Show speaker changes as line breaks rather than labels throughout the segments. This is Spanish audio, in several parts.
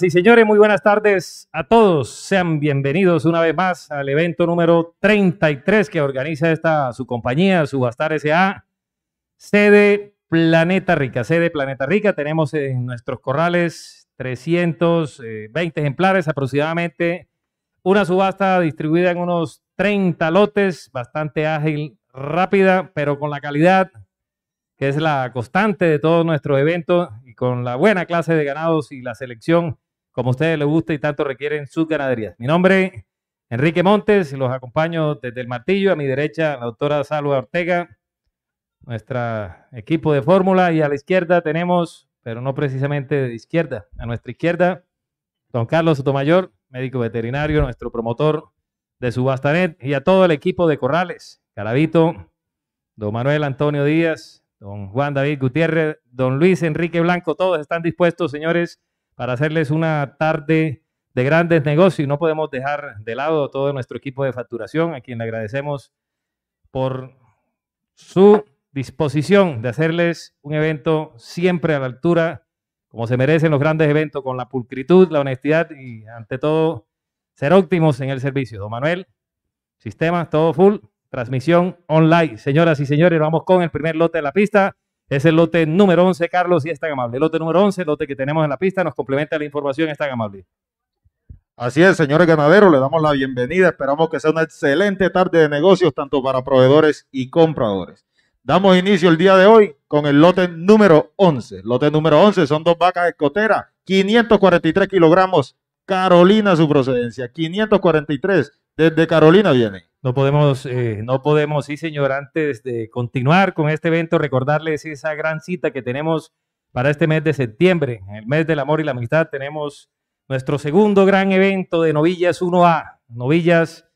y señores, muy buenas tardes a todos. Sean bienvenidos una vez más al evento número 33 que organiza esta su compañía, Subastar S.A., sede Planeta Rica. Sede Planeta Rica, tenemos en nuestros corrales 320 eh, ejemplares aproximadamente. Una subasta distribuida en unos 30 lotes, bastante ágil, rápida, pero con la calidad que es la constante de todos nuestros eventos con la buena clase de ganados y la selección como a ustedes les gusta y tanto requieren sus ganaderías. Mi nombre Enrique Montes, los acompaño desde el martillo, a mi derecha la doctora Salva Ortega, nuestro equipo de fórmula, y a la izquierda tenemos, pero no precisamente de izquierda, a nuestra izquierda, don Carlos Sotomayor, médico veterinario, nuestro promotor de Subastanet, y a todo el equipo de Corrales, Caravito, don Manuel Antonio Díaz, don Juan David Gutiérrez, don Luis Enrique Blanco, todos están dispuestos, señores, para hacerles una tarde de grandes negocios. No podemos dejar de lado todo nuestro equipo de facturación, a quien le agradecemos por su disposición de hacerles un evento siempre a la altura, como se merecen los grandes eventos, con la pulcritud, la honestidad y ante todo ser óptimos en el servicio. Don Manuel, sistema, todo full transmisión online. Señoras y señores, vamos con el primer lote de la pista. Es el lote número 11, Carlos, y está tan amable. El lote número 11, lote que tenemos en la pista, nos complementa la información, está amable. Así
es, señores ganaderos, le damos la bienvenida. Esperamos que sea una excelente tarde de negocios, tanto para proveedores y compradores. Damos inicio el día de hoy con el lote número 11. Lote número 11 son dos vacas escotera, 543 kilogramos. Carolina su
procedencia, 543 desde Carolina viene. No podemos, eh, no podemos, sí señor, antes de continuar con este evento, recordarles esa gran cita que tenemos para este mes de septiembre, el mes del amor y la amistad, tenemos nuestro segundo gran evento de novillas 1A, novillas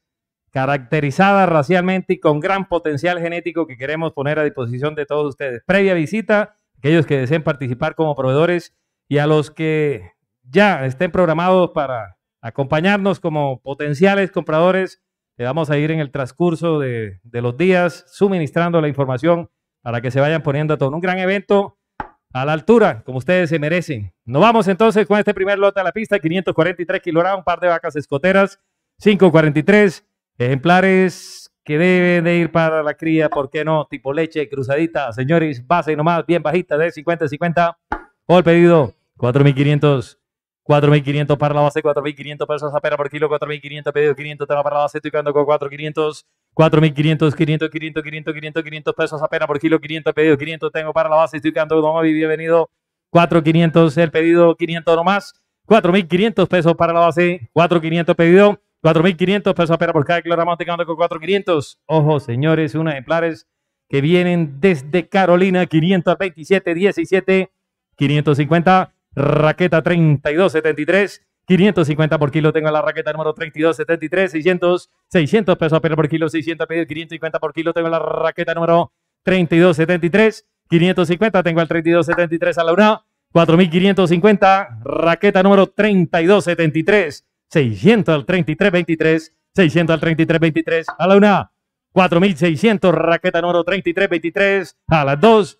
caracterizadas racialmente y con gran potencial genético que queremos poner a disposición de todos ustedes. Previa visita, aquellos que deseen participar como proveedores y a los que ya estén programados para acompañarnos como potenciales compradores. Le vamos a ir en el transcurso de, los días suministrando la información para que se vayan poniendo a todo. Un gran evento a la altura, como ustedes se merecen. Nos vamos entonces con este primer lote a la pista, 543 kilogramos, un par de vacas escoteras, 543 ejemplares que deben de ir para la cría, ¿por qué no? Tipo leche, cruzadita, señores, base nomás, bien bajita de 50-50. por el pedido, 4500 4.500 para la base, 4.500 pesos a pera por kilo, 4.500 pedido, 500 tengo para la base, estoy quedando con 4.500, 4.500, 500, 500, 500, 500, 500 pesos a pera por kilo, 500 pedido, 500 tengo para la base, estoy quedando con bienvenido, 4.500 el pedido, 500 nomás, 4.500 pesos para la base, 4.500 pedido, 4.500 pesos a pera por cada kilo, Ramón, estoy quedando con 4.500, ojo señores, unos ejemplares que vienen desde Carolina, 527, 17, 550, raqueta 3273. 550 por kilo, tengo la raqueta número 32.73, 600, 600 pesos a por kilo, 600 pedidos, 550 por kilo, tengo la raqueta número 32.73, 550, tengo el 32.73 a la una, 4550, raqueta número 32.73, 600 al 33.23, 600 al 33.23 a la una, 4600, raqueta número 33.23 a las dos,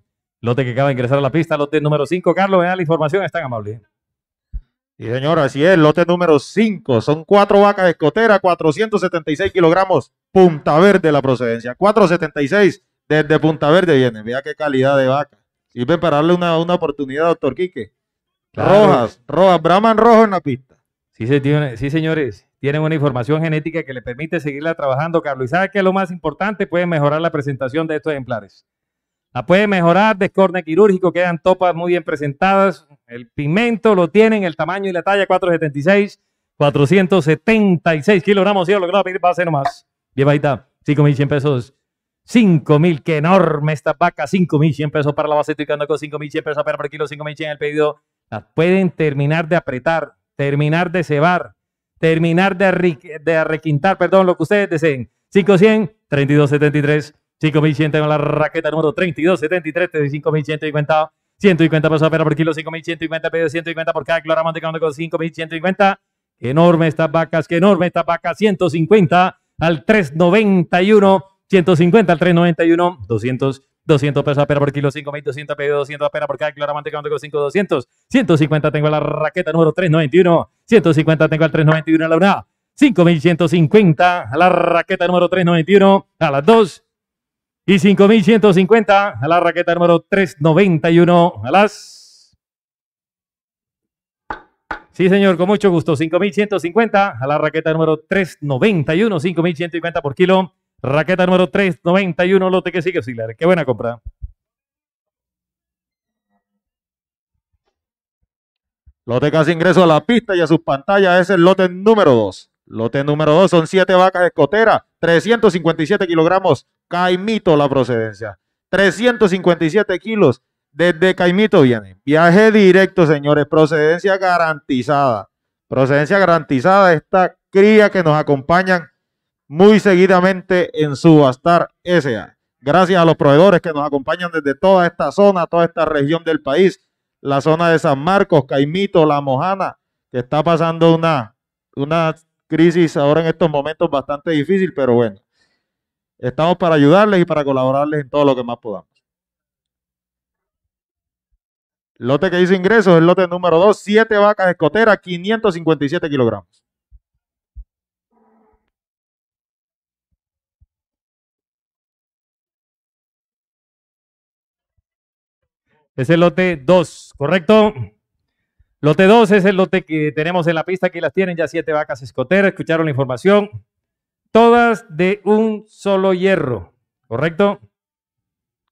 Lote que acaba de ingresar a la pista, lote número 5. Carlos, vea la información, están amables.
Sí, señor, así es, lote número 5. Son cuatro vacas de escotera, 476 kilogramos, Punta Verde la procedencia. 476 desde Punta Verde vienen. Vea qué calidad de vaca. Y prepararle una, oportunidad, doctor Quique.
Rojas, rojas, Brahman rojo en la pista. Sí, se tiene, sí, señores, tienen una información genética que le permite seguirla trabajando, Carlos. ¿Y sabe qué es lo más importante? Pueden mejorar la presentación de estos ejemplares. La puede mejorar, descorne quirúrgico, quedan topas muy bien presentadas. El pigmento lo tienen, el tamaño y la talla 476, 476 kilogramos. Si lo logrado va a ser nomás. mil 5.100 pesos. 5.000, qué enorme esta vaca. 5.100 pesos para la base quedando con 5.100 pesos para por kilo, 5.100 el pedido. Las pueden terminar de apretar, terminar de cebar, terminar de, de requintar, perdón, lo que ustedes deseen. 5.100, 32.73. 5.100 con la raqueta número 32, 73, 5.150. 150 pesos a pera por kilo, 5.150 pedido, 150 por cada que con 5.150. Enorme estas vacas, que enorme estas vacas, 150 al 391, 150 al 391, 200, 200 pesos a pera por kilo, 5.200 pedido, 200 a pera por cada que con 5.200, 150 tengo la raqueta número 391, 150 tengo al 391 a la una, 5.150 a la raqueta número 391, a las 2, y 5150 a la raqueta número 391 a las Sí, señor, con mucho gusto. 5150 a la raqueta número 391, 5150 por kilo. Raqueta número 391, lote que sigue oscilar. Qué buena compra.
Lote que hace ingreso a la pista y a sus pantallas es el lote número 2. Lote número 2 son siete vacas de escotera, 357 kilogramos. Caimito la procedencia. 357 kilos. Desde Caimito viene. Viaje directo, señores. Procedencia garantizada. Procedencia garantizada esta cría que nos acompañan muy seguidamente en Subastar SA. Gracias a los proveedores que nos acompañan desde toda esta zona, toda esta región del país. La zona de San Marcos, Caimito, La Mojana, que está pasando una, una crisis ahora en estos momentos bastante difícil, pero bueno, estamos para ayudarles y para colaborarles en todo lo que más podamos. Lote que dice ingresos, el lote número 2,
7 vacas escoteras, 557 kilogramos.
Es el lote 2, ¿correcto? Lote 2 es el lote que tenemos en la pista, que las tienen ya siete vacas escoteras, escucharon la información, todas de un solo hierro, ¿correcto?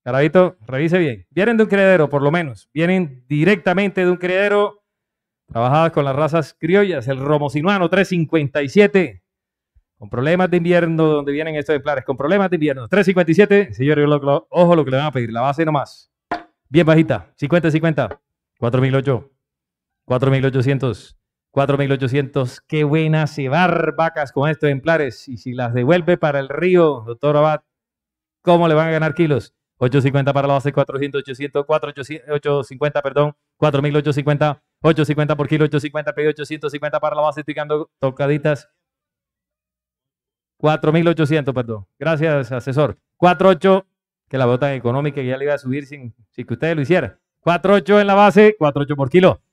Carabito, revise bien. Vienen de un criadero, por lo menos. Vienen directamente de un criadero, trabajadas con las razas criollas, el romosinuano 357, con problemas de invierno, donde vienen estos ejemplares, con problemas de invierno. 357, Señor, ojo lo que le van a pedir, la base nomás. Bien bajita, 50-50, 4008. 4.800. 4.800. Qué buena y vacas con estos ejemplares. Y si las devuelve para el río, doctor Abad, ¿cómo le van a ganar kilos? 850 para la base, 400, 800, 850, perdón, 4850, 850 por kilo, 850, pedí 850 para la base, estoy dando tocaditas. 4800, perdón. Gracias, asesor. 48, que la bota económica ya le iba a subir sin, que usted lo hiciera. 48 en la base, 48 por kilo.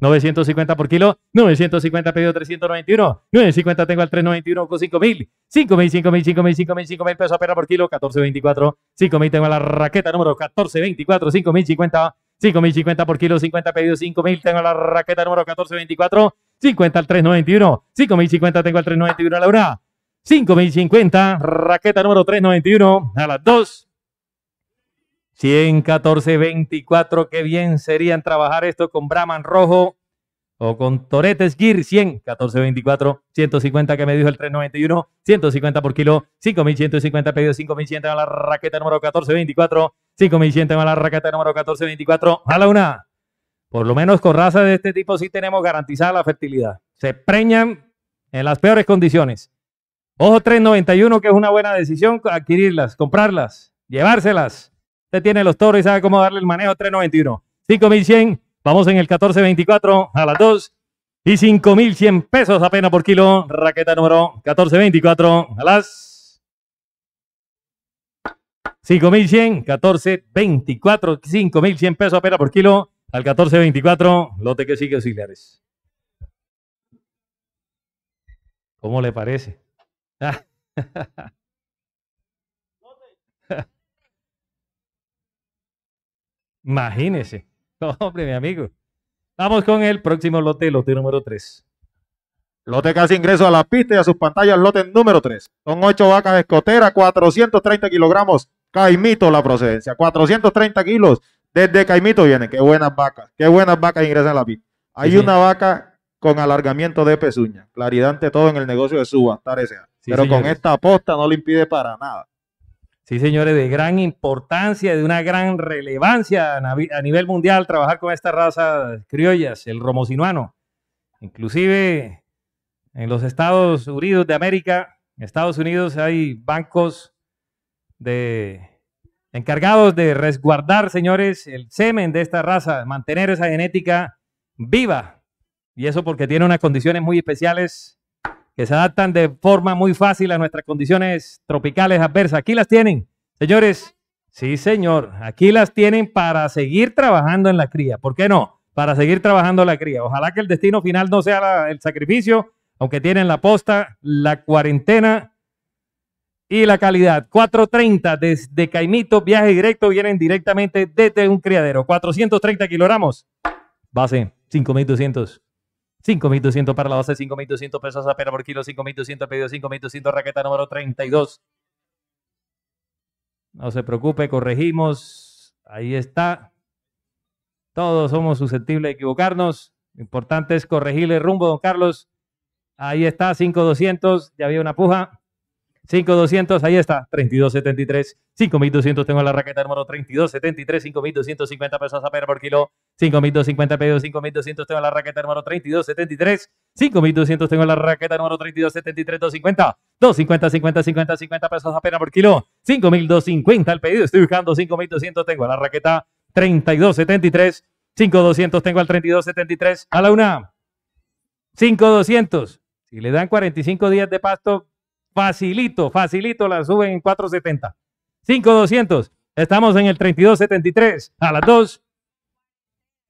950 por kilo, 950 pedido 391, 950 tengo al 391 con 5000, 5000, 5000, 5000, 5000, 5000 pesos pera por kilo, 1424, 5000 tengo la raqueta número 1424, 5050, 5050 por kilo, 50 pedido 5000 tengo la raqueta número 1424, 50 al 391, 5050 tengo al 391 a la Laura, 5050 raqueta número 391 a las 2. 114, 24. Qué bien serían trabajar esto con Brahman Rojo o con Toretes Gear 11424. 150 que me dijo el 391, 150 por kilo, 5150 pedido, 5100 a la raqueta número 14, 24, 5100 a la raqueta número 14, 24. A la una. Por lo menos con razas de este tipo sí tenemos garantizada la fertilidad. Se preñan en las peores condiciones. Ojo 391, que es una buena decisión adquirirlas, comprarlas, llevárselas. Usted tiene los toros y sabe cómo darle el manejo 391. 5100, vamos en el 1424 a las 2. Y 5100 pesos apenas por kilo. Raqueta número 1424 a las 5100, 1424, 5100 pesos apenas por kilo. Al 1424, lote que sigue auxiliares. ¿Cómo le parece? Ah. Imagínese. hombre, mi amigo. Vamos con el próximo lote, lote número 3. Lote que hace ingreso a la pista y a sus pantallas, lote número 3. Son 8
vacas escotera, 430 kilogramos. Caimito la procedencia, 430 kilos. Desde Caimito vienen. Qué buenas vacas, qué buenas vacas ingresan a la pista. Hay una vaca con alargamiento de pezuña. Claridad ante todo en el negocio de suba, ese. Pero con
esta aposta no le impide para nada. Sí, señores, de gran importancia, de una gran relevancia a nivel mundial trabajar con esta raza criollas, el romocinuano. Inclusive en los Estados Unidos de América, en Estados Unidos hay bancos de encargados de resguardar, señores, el semen de esta raza, mantener esa genética viva. Y eso porque tiene unas condiciones muy especiales se adaptan de forma muy fácil a nuestras condiciones tropicales adversas. Aquí las tienen, señores. Sí, señor, aquí las tienen para seguir trabajando en la cría. ¿Por qué no? Para seguir trabajando en la cría. Ojalá que el destino final no sea el sacrificio, aunque tienen la posta, la cuarentena y la calidad. 430 desde Caimito, viaje directo, vienen directamente desde un criadero. 430 kilogramos, base 5200. 5.200 para la base, 5.200 pesos a pera por kilo, 5.200 pedido, 5.200 raqueta número 32. No se preocupe, corregimos. Ahí está. Todos somos susceptibles de equivocarnos. Lo importante es corregirle rumbo, don Carlos. Ahí está, 5.200. Ya había una puja. 5200, ahí está, 3273, 5200, tengo la raqueta número 3273, 5250 pesos a por kilo, 5250 pedido 5200, tengo la raqueta número 3273, 5200, tengo la raqueta número 3273, 250, 250, 50, 50, 50 pesos a por kilo, 5250 el pedido, estoy buscando 5200, tengo la raqueta 3273, 5200, tengo al 3273, a la una, 5200, si le dan 45 días de pasto, Facilito, facilito la suben en 470. 5200. Estamos en el 3273 a las 2.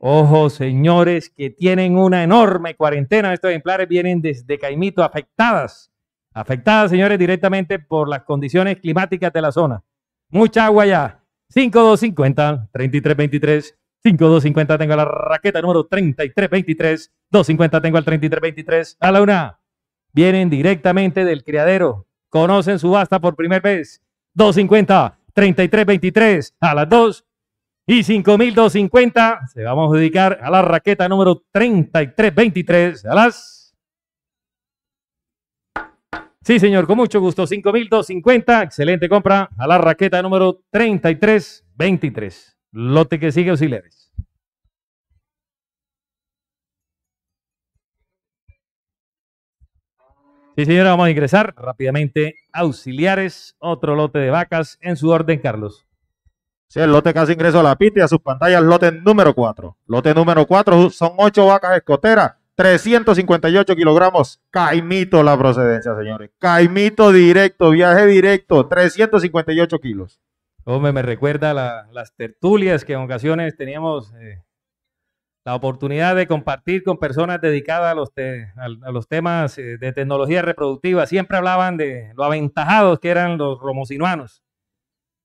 Ojo, señores, que tienen una enorme cuarentena. Estos ejemplares vienen desde Caimito afectadas. Afectadas, señores, directamente por las condiciones climáticas de la zona. Mucha agua ya. 5250, 3323, 5250 tengo la raqueta número 3323, 250 tengo el 3323, a la 1 Vienen directamente del criadero. Conocen subasta por primera vez. 250, 33.23 a las 2 y 5250. Se vamos a dedicar a la raqueta número 33.23 a las. Sí, señor, con mucho gusto. 5250. Excelente compra a la raqueta número 33.23. Lote que sigue auxiliares. Sí, señora, vamos a ingresar rápidamente. Auxiliares, otro lote de vacas en su orden, Carlos. Sí, el lote que hace ingreso a la pita
y a sus pantallas, lote número 4. Lote número 4 son 8 vacas escoteras, 358 kilogramos. Caimito la procedencia, señores. Caimito directo, viaje
directo, 358 kilos. Hombre, me recuerda las tertulias que en ocasiones teníamos eh, la oportunidad de compartir con personas dedicadas a los, temas eh, de tecnología reproductiva. Siempre hablaban de lo aventajados que eran los romocinuanos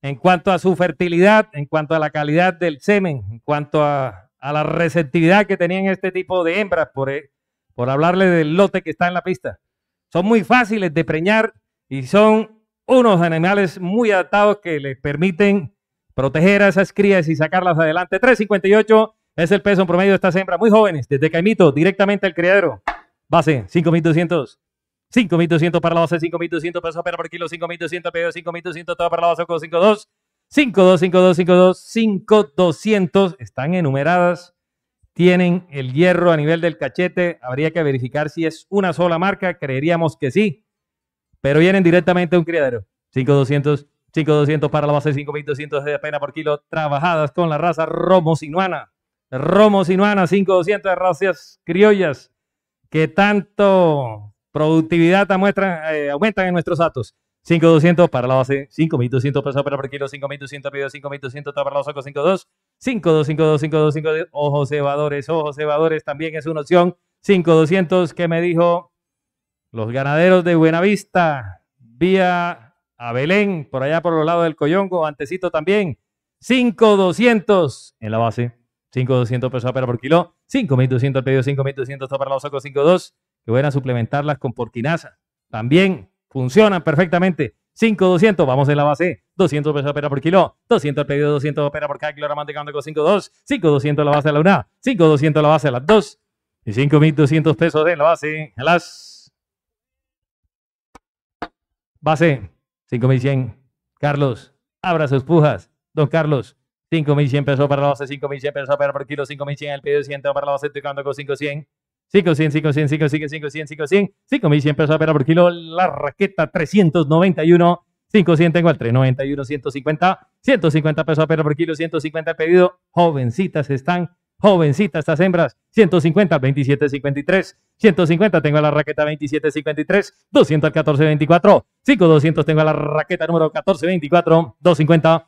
en cuanto a su fertilidad, en cuanto a la calidad del semen, en cuanto a, la receptividad que tenían este tipo de hembras, por, eh, por hablarle del lote que está en la pista. Son muy fáciles de preñar y son unos animales muy adaptados que les permiten proteger a esas crías y sacarlas adelante. 358 es el peso en promedio de estas hembras muy jóvenes, desde Caimito, directamente al criadero. Base, 5200. 5200 para la base, 5200 pesos por kilo, 5200 pedido, 5200 todo para la base, 52. 5200, 5200, 5200 están enumeradas. Tienen el hierro a nivel del cachete. Habría que verificar si es una sola marca. Creeríamos que sí. Pero vienen directamente a un criadero. 5200, 5200 para la base, 5200 de pena por kilo. Trabajadas con la raza Romo Sinuana. Romo Sinuana, 5200 de racias criollas que tanto productividad aumentan en nuestros datos. 5200 para la base, 5200 pesos por kilo, 5200 pedido, 5200 para los ojos, 52, 5252, 5252, ojos cebadores, ojos cebadores también es una opción. 5200 que me dijo los ganaderos de Buenavista, vía a Belén, por allá por los lados del Coyongo antecito también. 5200 en la base. 5.200 pesos pera por kilo. 5.200 el pedido, 5.200 está para los ojos 5.2 que van a suplementarlas con porquinaza. También funcionan perfectamente. 5.200, vamos en la base. 200 pesos opera por kilo. 200 el pedido, 200 opera por cada kilo. Ramante con 5.2. 5.200 la base de la 1. 5.200 la base de las dos. Y 5.200 pesos en la base a Base 5.100. Carlos, abra sus pujas. Don Carlos, 5.100 pesos para la base, 5.100 pesos para por kilo, 5.100 el pedido 100 para la base, estoy con 5.100. 500, 500, 500, 500, 500, 5.100 pesos para por kilo, la raqueta 391, 500 tengo el 391, 150, 150 pesos para por kilo, 150 el pedido, jovencitas están, jovencitas estas hembras, 150 2753, 150 tengo la raqueta 2753, 200 al 1424, 5.200, tengo la raqueta número 1424, 250.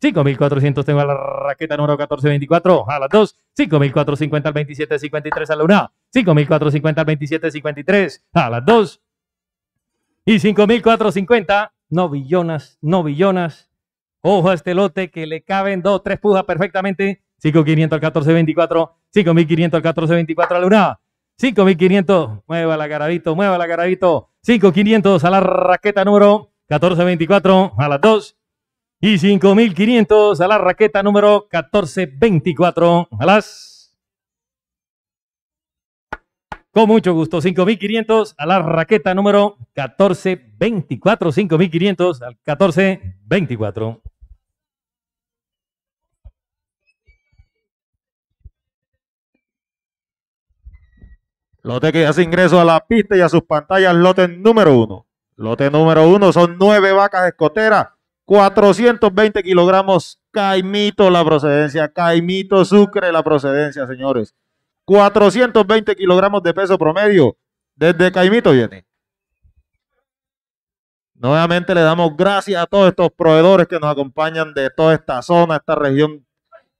5400 tengo a la raqueta número 1424 a las 2. 5450 al 2753 a la 1. 5450 al 2753 a las 2. Y 5450, no billonas, no billonas. Ojo a este lote que le caben dos, tres pujas perfectamente. 5500 al 1424. 5500 al 1424 a la 1. 5500, mueva la garabito, mueva la garabito. 5500 a la raqueta número 1424 a las 2 y 5500 a la raqueta número 1424. Ojalá. Con mucho gusto, 5500 a la raqueta número 1424. 5500 al 1424.
Lote que hace ingreso a la pista y a sus pantallas, lote número uno.
Lote número uno son nueve vacas escotera. 420 kilogramos, Caimito la procedencia, Caimito Sucre la procedencia, señores. 420 kilogramos de peso promedio desde Caimito viene. Nuevamente le damos gracias a todos estos proveedores que nos acompañan de toda esta zona, esta región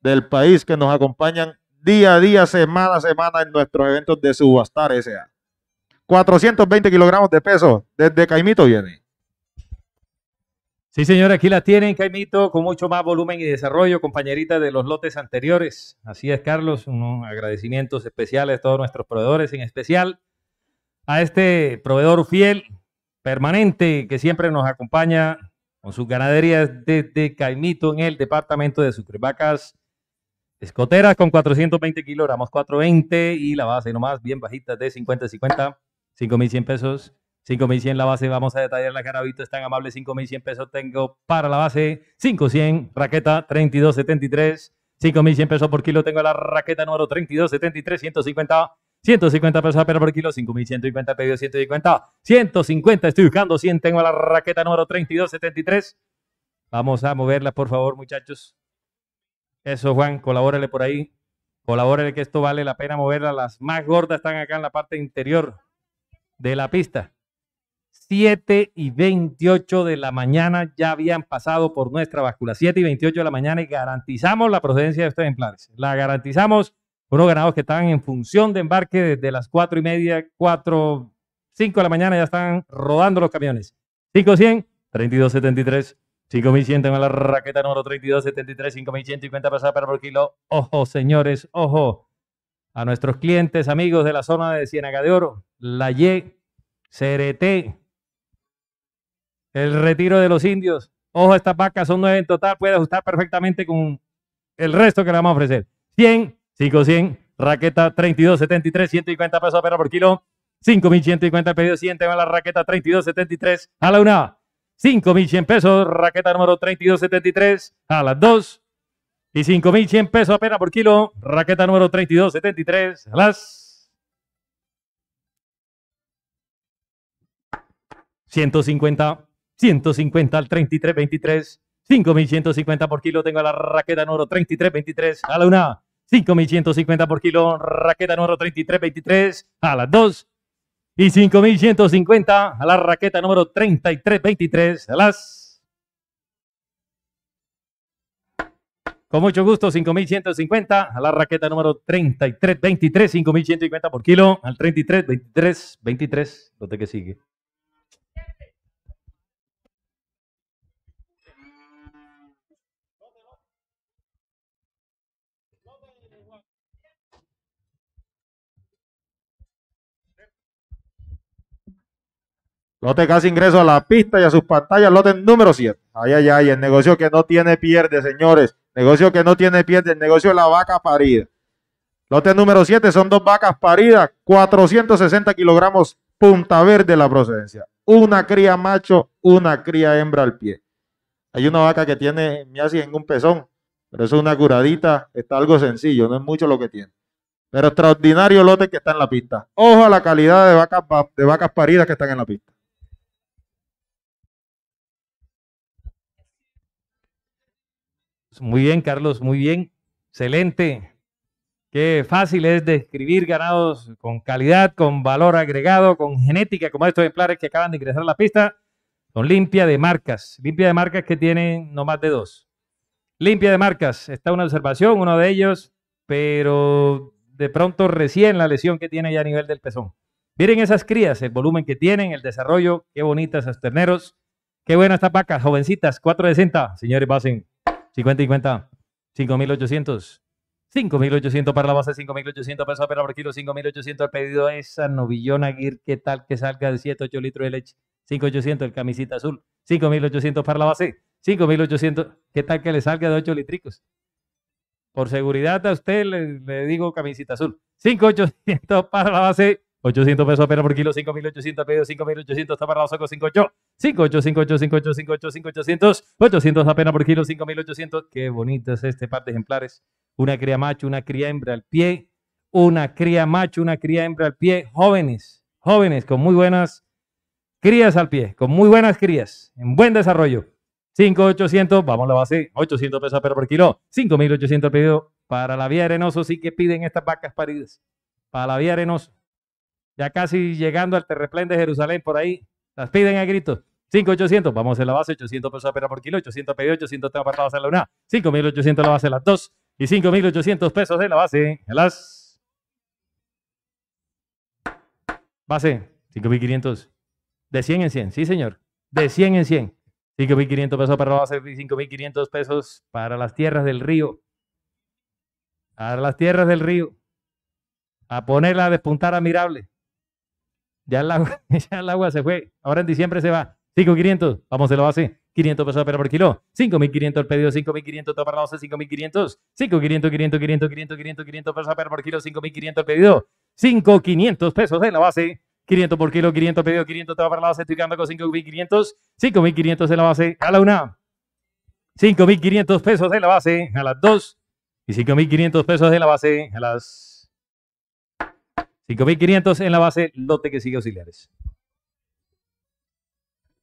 del país, que nos acompañan día a día, semana a semana
en nuestros eventos de Subastar S.A.
420 kilogramos de peso desde Caimito
viene. Sí, señor, aquí la tienen, Caimito, con mucho más volumen y desarrollo, compañerita de los lotes anteriores. Así es, Carlos, unos agradecimientos especiales a todos nuestros proveedores, en especial a este proveedor fiel, permanente, que siempre nos acompaña con sus ganaderías desde Caimito en el departamento de Sucre. Vacas escoteras con 420 kilogramos, 420 y la base nomás bien bajita de 50 50, 5.100 pesos. 5.100 la base, vamos a detallar la carabito, es tan amable, 5.100 pesos tengo para la base, 5.100, raqueta 32.73, 5.100 pesos por kilo tengo la raqueta número 32.73, 150, 150 pesos apenas por kilo, 5.150, pedido 150, 150, estoy buscando 100, tengo la raqueta número 32.73, vamos a moverla por favor muchachos, eso Juan, colabórele por ahí, colabórele que esto vale la pena moverla, las más gordas están acá en la parte interior de la pista. 7 y 28 de la mañana ya habían pasado por nuestra báscula. 7 y 28 de la mañana y garantizamos la procedencia de estos ejemplares. La garantizamos unos ganados que estaban en función de embarque desde las 4 y media, 4, 5 de la mañana ya están rodando los camiones. 5100, 3273, 5100 en la raqueta número 3273, 5150 para por kilo. Ojo, señores, ojo. A nuestros clientes, amigos de la zona de Ciénaga de Oro, la Y, CRT, el retiro de los indios. Ojo, estas vacas son nueve en total. Puede ajustar perfectamente con el resto que le vamos a ofrecer. 100, 5, 100, raqueta 32, 73, 150 pesos apenas por kilo. 5.150 pedido. siguiente va la raqueta 3273 a la una. 5.100 pesos, raqueta número 3273 a las dos. Y 5.100 pesos apenas por kilo, raqueta número 3273 a las 150. 150 al 33, 23. 5.150 por kilo. Tengo la raqueta número 33, 23. A la una. 5.150 por kilo. Raqueta número 33, 23. A las dos. Y 5.150 a la raqueta número 33, 23. A las Con mucho gusto, 5.150 a la raqueta número 3323, 5.150 por kilo al 33, 23, 23, lo que sigue.
Lote casi
ingreso a la pista y a sus pantallas, lote número 7. Ay, ay, ay, el negocio que no tiene pierde, señores. Negocio que no tiene pierde, el negocio de la vaca parida. Lote número 7 son dos vacas paridas, 460 kilogramos, punta verde la procedencia. Una cría macho, una cría hembra al pie. Hay una vaca que tiene miasis en un pezón, pero es una curadita, está algo sencillo, no es mucho lo que tiene. Pero extraordinario
lote que está en la pista.
Ojo a la calidad de vacas, de vacas paridas que están en la pista.
Muy bien, Carlos, muy bien. Excelente. Qué fácil es describir ganados con calidad, con valor agregado, con genética, como estos ejemplares que acaban de ingresar a la pista. Son limpia de marcas, limpia de marcas que tienen no más de dos. Limpia de marcas, está una observación, uno de ellos, pero de pronto recién la lesión que tiene ya a nivel del pezón. Miren esas crías, el volumen que tienen, el desarrollo, qué bonitas esos terneros, qué buenas estas vacas, jovencitas, 60 señores, pasen. 50 y 50. 5.800. 5.800 para la base, 5.800 pesos para por kilo, 5.800 el pedido es a novillona Gir, ¿qué tal que salga de 7, 8 litros de leche? 5.800 el camisita azul, 5.800 para la base, 5.800, ¿qué tal que le salga de 8 litricos? Por seguridad a usted le digo camisita azul, 5.800 para la base, 800 pesos apenas por kilo, 5.800 pedidos, 5.800 está parado, saco 58, 58, 58, 5800, 800 apenas por kilo, 5.800. Qué bonito es este par de ejemplares. Una cría macho, una cría hembra al pie, una cría macho, una cría hembra al pie, jóvenes, jóvenes con muy buenas crías al pie, con muy buenas crías, en buen desarrollo. 5.800, vamos a la base, 800 pesos apenas por kilo, 5.800 pedido para la vía arenoso, sí que piden estas vacas paridas, para la vía arenoso ya casi llegando al terreplén de Jerusalén, por ahí, las piden a gritos. 5,800. vamos a la base, 800 pesos apenas por kilo, 800 pedido, 800 te a en la una, 5.800 la base las dos y 5.800 pesos en la base, las... Base, 5.500, de 100 en 100, sí señor, de 100 en 100. 5.500 pesos para la base, 5.500 pesos para las tierras del río. A las tierras del río. A ponerla a despuntar admirable. Ya el agua, se fue. Ahora en diciembre se va. 5.500, vamos, a la base. 500 pesos pero por kilo. 5.500 el pedido, 5.500 todo para mil 5.500. 5.500, 500, 500, 500, 500, 500 pesos para por kilo, 5.500 el pedido. 5.500 pesos en la base. 500 por kilo, 500 pedido, 500 todo para la base. Estoy quedando con 5.500. 5.500 en la base. A la una. 5.500 pesos en la base. A las dos. Y 5.500 pesos en la base. A las 5.500 en la base, lote que sigue auxiliares.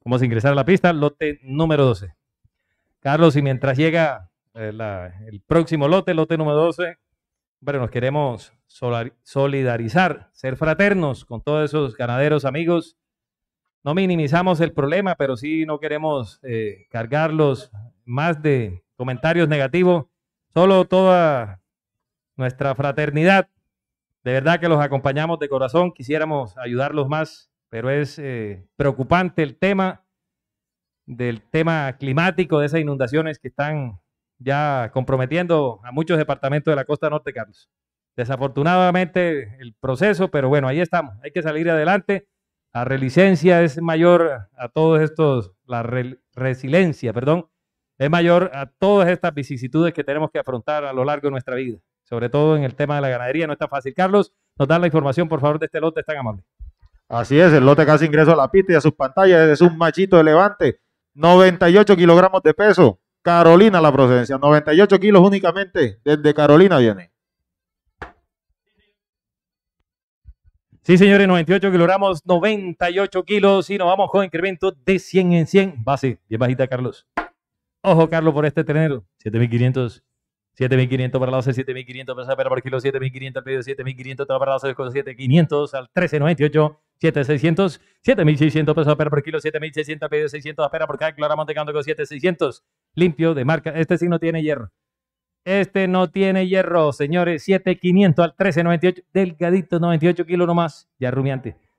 Vamos a ingresar a la pista, lote número 12. Carlos, y mientras llega eh, el, próximo lote, lote número 12, bueno, nos queremos solidarizar, ser fraternos con todos esos ganaderos amigos. No minimizamos el problema, pero sí no queremos eh, cargarlos más de comentarios negativos. Solo toda nuestra fraternidad de verdad que los acompañamos de corazón, quisiéramos ayudarlos más, pero es eh, preocupante el tema del tema climático, de esas inundaciones que están ya comprometiendo a muchos departamentos de la costa norte, Carlos. Desafortunadamente el proceso, pero bueno, ahí estamos, hay que salir adelante. La relicencia es mayor a todos estos, la resiliencia, perdón, es mayor a todas estas vicisitudes que tenemos que afrontar a lo largo de nuestra vida sobre todo en el tema de la ganadería, no está fácil. Carlos, nos da la información, por favor, de este lote tan amable.
Así es, el lote casi ingreso a la pista y a sus pantallas es un machito de levante, 98 kilogramos de peso. Carolina la procedencia,
98 kilos únicamente, desde Carolina viene. Sí, señores, 98 kilogramos, 98 kilos y nos vamos con incremento de 100 en 100. Base, bien bajita, Carlos. Ojo, Carlos, por este ternero, 7500 7500 para la 12, 7500 pesos por kilo, 7500 al pedido, 7500 todo para la 12, 7500 al 1398, 7600, 7600 pesos para por kilo, 7600 al pedido, 600 espera por cada Clara Montecando con 7600, limpio de marca. Este sí no tiene hierro. Este no tiene hierro, señores. 7500 al 1398, delgadito, 98 kilos nomás, ya rumiante.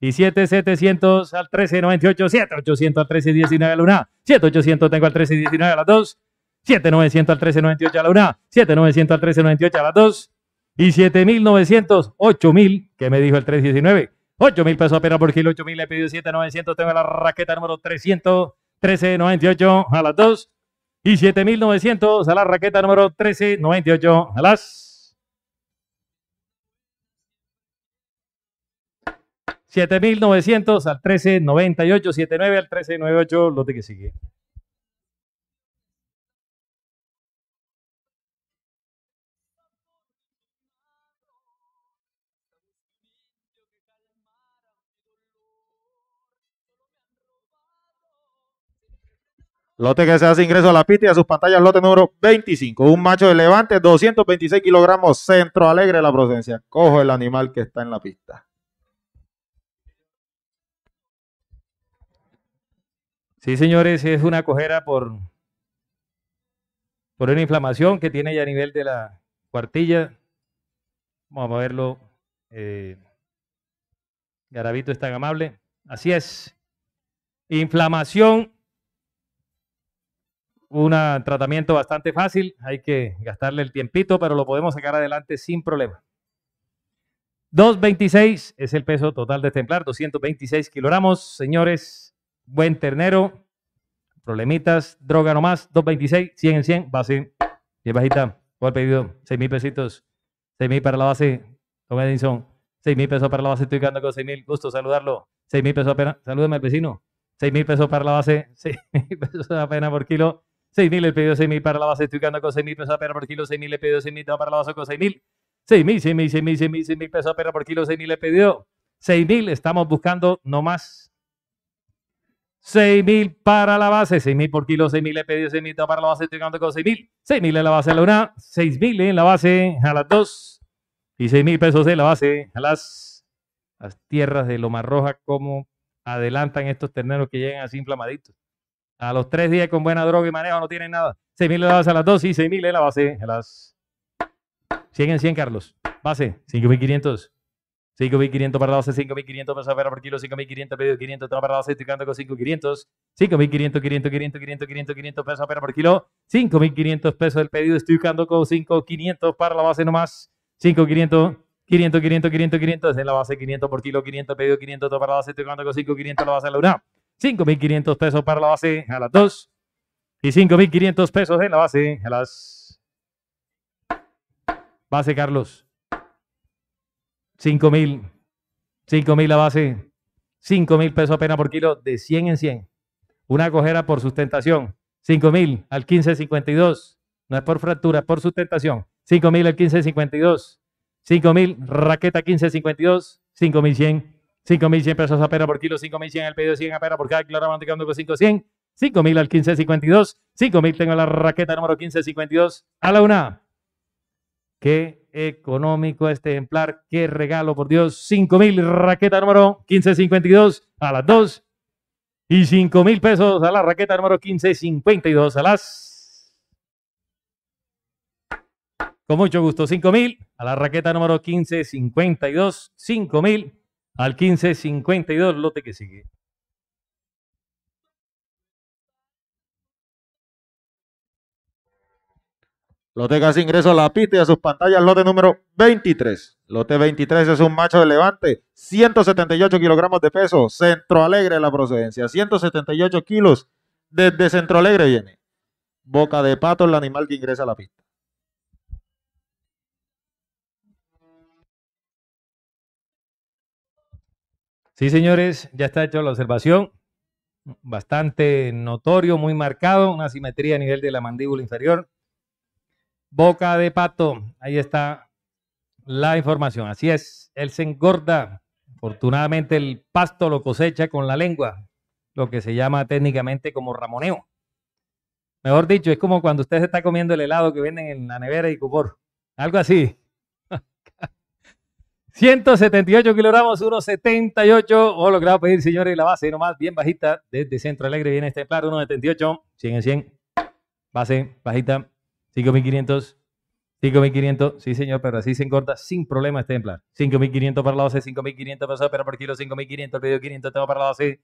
y 7700 al 1398, 7800 al 1319 a la 1, 7800 tengo al 1319 a las 2, 7900 al 1398 a la 1, 7900 al 1398 a las 2 y 7900, 8000 que me dijo el 319. 8000 pesos apenas por kilo, 8000 le pedido 7900, tengo la raqueta número 300, 1398 a las 2 y 7900 a la raqueta número 1398 a las 7900 al 1398, 79 al 1398, lote que sigue.
Lote que se hace ingreso
a la pista y a sus pantallas, lote número 25. Un macho de levante, 226 kilogramos, centro alegre la procedencia. Cojo el animal que está en la pista.
Sí, señores, es una cojera por, por una inflamación que tiene ya a nivel de la cuartilla. Vamos a verlo. Eh, Garabito es tan amable. Así es. Inflamación. Un tratamiento bastante fácil. Hay que gastarle el tiempito, pero lo podemos sacar adelante sin problema. 226 es el peso total de este templar, 226 kilogramos. Señores, buen ternero, problemitas, droga nomás, 226, 100 en 100, base, bien bajita, ¿cuál pedido? 6 mil pesitos, 6 mil para la base, don Edison, 6 mil pesos para la base, estoy quedando con 6 mil, gusto saludarlo, 6 mil pesos salúdame al vecino, 6 mil pesos para la base, 6 mil pesos apenas por kilo, 6 mil el pedido, 6 mil para la base, estoy quedando con 6 mil pesos apenas por kilo, 6 mil el pedido, 6 mil para la base con 6 mil, 6 mil, 6 mil, 6 mil, 6 mil, pesos apenas por kilo, 6 mil he pedido, 6 mil, estamos buscando no más 6.000 para la base, 6.000 por kilo, 6.000 he pedido, 6.000 para la base, estoy ganando con 6.000, 6.000 en la base a la una, 6.000 en la base a las dos y 6.000 pesos en la base a las, las tierras de Loma Roja, como adelantan estos terneros que llegan así inflamaditos. A los tres días con buena droga y manejo no tienen nada. 6.000 en la base a las dos y 6.000 en la base a las 100 en 100, Carlos. Base, 5.500. 5.500 para la base, 5.500 pesos por kilo, 5.500 pedido, 500 para la base, estoy con 5.500, 5.500, 500, 500, 500, 500, 500 pesos por kilo, 5.500 pesos del pedido, estoy quedando con 5.500 para la base nomás, 5.500, 500, 500, 500, 500, en la base 500 por kilo, 500 pedido, 500 para la base, estoy quedando con 5.500 la base a la una, 5.500 pesos para la base a las 2 y 5.500 pesos en la base a las... Base Carlos. 5.000, 5.000 la base, 5.000 pesos apenas por kilo, de 100 en 100. Una cojera por sustentación, 5.000 al 1552, no es por fractura, es por sustentación, 5.000 al 1552, 5.000, raqueta 1552, 5.100, 5.100 pesos apenas por kilo, 5.100 al el pedido 100 apenas por cada claro, ahora con 5 100, al 1552, 5.000 tengo la raqueta número 1552, a la una. Qué económico este ejemplar. Qué regalo, por Dios. 5.000, raqueta número 1552 a las 2. Y 5.000 pesos a la raqueta número 1552 a las. Con mucho gusto, 5.000 a la raqueta número 1552. 5.000 al 1552, lote que sigue.
Lote hace ingreso a la pista y a sus pantallas lote número
23. Lote 23 es un macho de levante, 178 kilogramos de peso, Centro Alegre la procedencia, 178 kilos desde Centro Alegre viene.
Boca de pato el animal que ingresa a la pista.
Sí, señores, ya está hecha la observación. Bastante notorio, muy marcado, una simetría a nivel de la mandíbula inferior. Boca de Pato. Ahí está la información. Así es, él se engorda. Afortunadamente el pasto lo cosecha con la lengua, lo que se llama técnicamente como ramoneo. Mejor dicho, es como cuando usted está comiendo el helado que venden en la nevera y cupor. Algo así. 178 kilogramos, 178. O logrado pedir, señores, la base nomás bien bajita. Desde Centro Alegre viene este claro, 178, 100 en 100. Base bajita. 5500. 5.500, sí señor, pero así se encorta sin problema este ejemplar. 5.500 para la 12, 5.500 para OCE, pero por kilo, 5.500, pedido 500, tengo para la 12,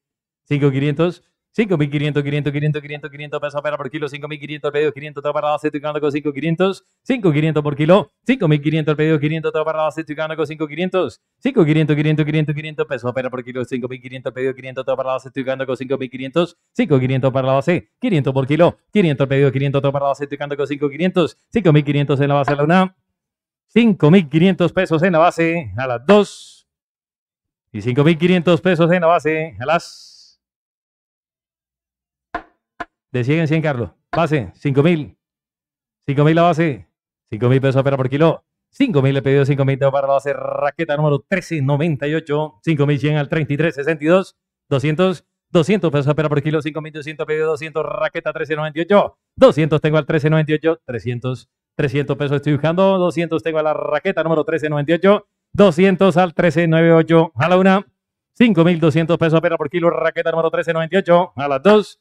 5.500. 5.500, 500, 500, 500, 500 pesos pera por kilo, 5.500 pedido, 500 todo parado, estoy ganando con 5.500, 5.500 por kilo, 5.500 pedido, 500 todo parado, estoy y con 5.500, 5.500, 500, 500, 500 pesos por kilo, 5.500 500 todo parado, estoy con 5.500, 5.500 para la base, 500 por kilo, 500 pedido, 500 todo parado, estoy ganando con 5.500, 5.500 en la base a la 1, 5.500 pesos en la base a las 2 y 5.500 pesos en la base a las de 100 en 100, Carlos. Pase, 5,000. 5,000 la base. 5,000 pesos pesos opera por kilo. 5,000 mil he pedido 5.000 para la base. Raqueta número 1398. 5,100 al 3362. 200. 200 pesos opera por kilo. 5,200 pedido 200. Raqueta 1398. 200 tengo al 1398. 300. 300 pesos estoy buscando. 200 tengo a la raqueta número 1398. 200 al 1398. A la una. 5.200 pesos opera por kilo. Raqueta número 1398. A las dos.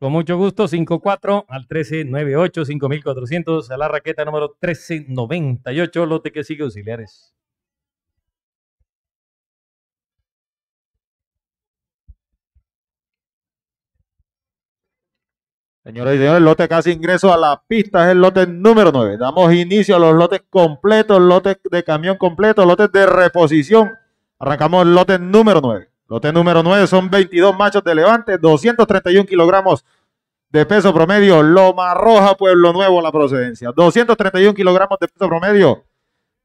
Con mucho gusto, 54 al 1398, 5400, a la raqueta número 1398, lote que sigue auxiliares. Señoras y
señores, el lote casi ingreso a la pista es el lote número 9. Damos inicio a los lotes completos, lotes de camión completo, lotes de reposición. Arrancamos el lote número 9. Lote número 9 son 22 machos de levante, 231 kilogramos de peso promedio. Loma Roja, Pueblo Nuevo, la procedencia. 231 kilogramos de peso promedio.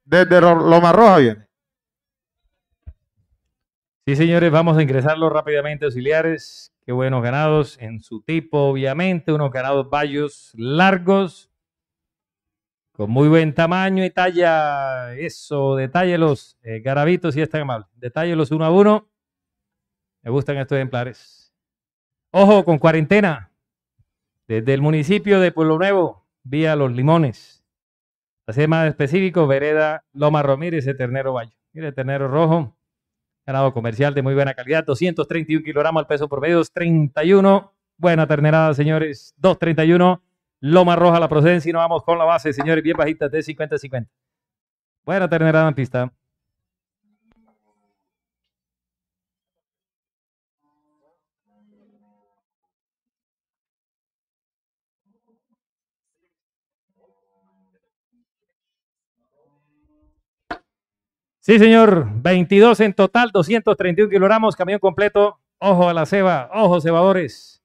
Desde Loma Roja viene. Sí, señores, vamos a
ingresarlo rápidamente, auxiliares. Qué buenos ganados en su tipo, obviamente. Unos ganados vallos largos, con muy buen tamaño y talla. Eso, detalle los eh, garabitos, si están mal, detalle los uno a uno. Me gustan estos ejemplares. Ojo con cuarentena. Desde el municipio de Pueblo Nuevo, vía Los Limones. Así más específico, vereda Loma Romírez, Eternero Ternero Valle. Mire, ternero rojo, ganado comercial de muy buena calidad, 231 kilogramos al peso por medio, 31. Buena ternerada, señores, 231. Loma Roja la procedencia no vamos con la base, señores, bien bajita de 50-50. Buena ternerada en pista. Sí, señor. 22 en total, 231 kilogramos, camión completo. Ojo a la ceba, ojo cebadores.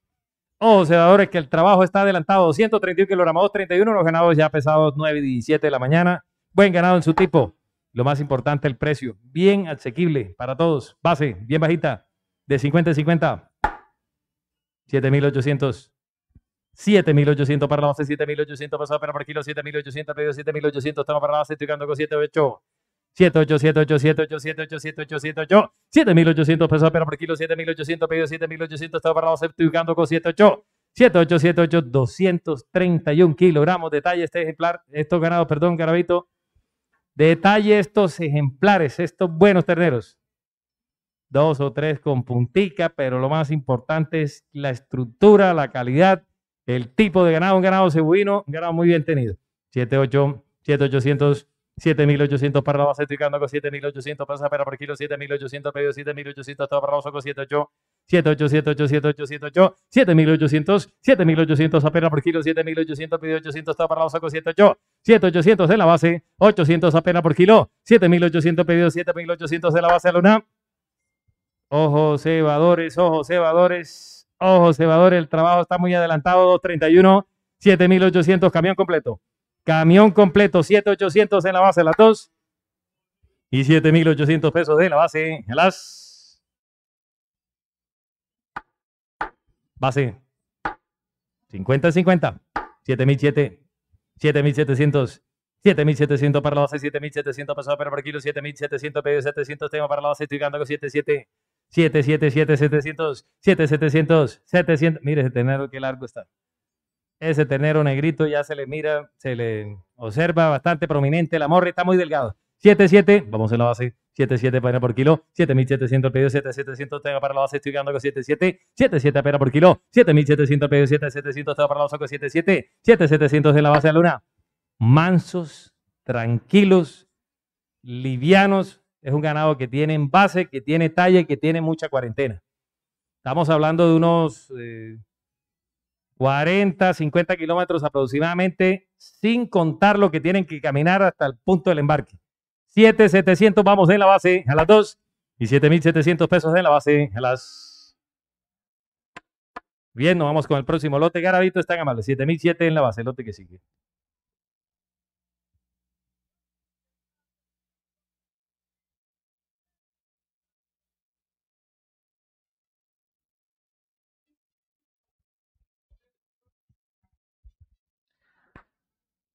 Ojo cebadores, que el trabajo está adelantado. 231 kilogramos, 231 los ganados ya pesados 9 y 17 de la mañana. Buen ganado en su tipo. Lo más importante, el precio. Bien asequible para todos. Base, bien bajita. De 50 en 50. 7800. 7800 para la base, 7800 pasado apenas por kilo, 7800 pedido, 7800 estamos para la base, estoy con 7800. 7.800 pesos pero por kilo, 7.800 pedidos, 7.800 estaba parado certificando con 78. 7878 231 kilogramos. Detalle este ejemplar, estos ganados, perdón, Garabito. Detalle estos ejemplares, estos buenos terneros. Dos o tres con puntica, pero lo más importante es la estructura, la calidad, el tipo de ganado. Un ganado cebuino, un ganado muy bien tenido. 78, 7800 7.800 para la base tricando con 7.800 pasa para por kilo, 7.800 pedido, 7.800 todo para Rosso con 78, 78, 7.800, 7.800, 7.800 apenas por kilo, 7.800 pedido, 800 todo para sacos con 78, 7.800 en la base, 800 apenas por kilo, 7.800 pedido, 7.800 en la base a Luna. Ojo, cebadores, ojo, cebadores, ojo, cebadores, el trabajo está muy adelantado, 2.31, 7.800, camión completo. Camión completo, 7,800 en la base, las dos. Y 7,800 pesos de la base, las. Base. 50-50. 7,700. 7,700. 7.700 para la base, 7.700 pesos pero por kilo, 7.700 pedido, 700 tengo para la base, estoy ganando con 77, 777, 700, 7700, 700. Mire, tener que largo está. Ese ternero negrito ya se le mira, se le observa bastante prominente. La morra está muy delgado. 77, vamos en la base, 77 pena por kilo, 7700 pedidos, 7700 tengo para la base, estoy ganando con 77, 77 pena por kilo, 7700 pedidos, pedido, 7700 va para la base con 77, 7700 en la base de la luna. Mansos, tranquilos, livianos, es un ganado que tiene base, que tiene talla y que tiene mucha cuarentena. Estamos hablando de unos eh, 40, 50 kilómetros aproximadamente, sin contar lo que tienen que caminar hasta el punto del embarque. 7,700 vamos en la base a las 2 y 7,700 pesos en la base a las... Bien, nos vamos con el próximo lote. Garabito está siete mil 7,700 en la base, el lote que sigue.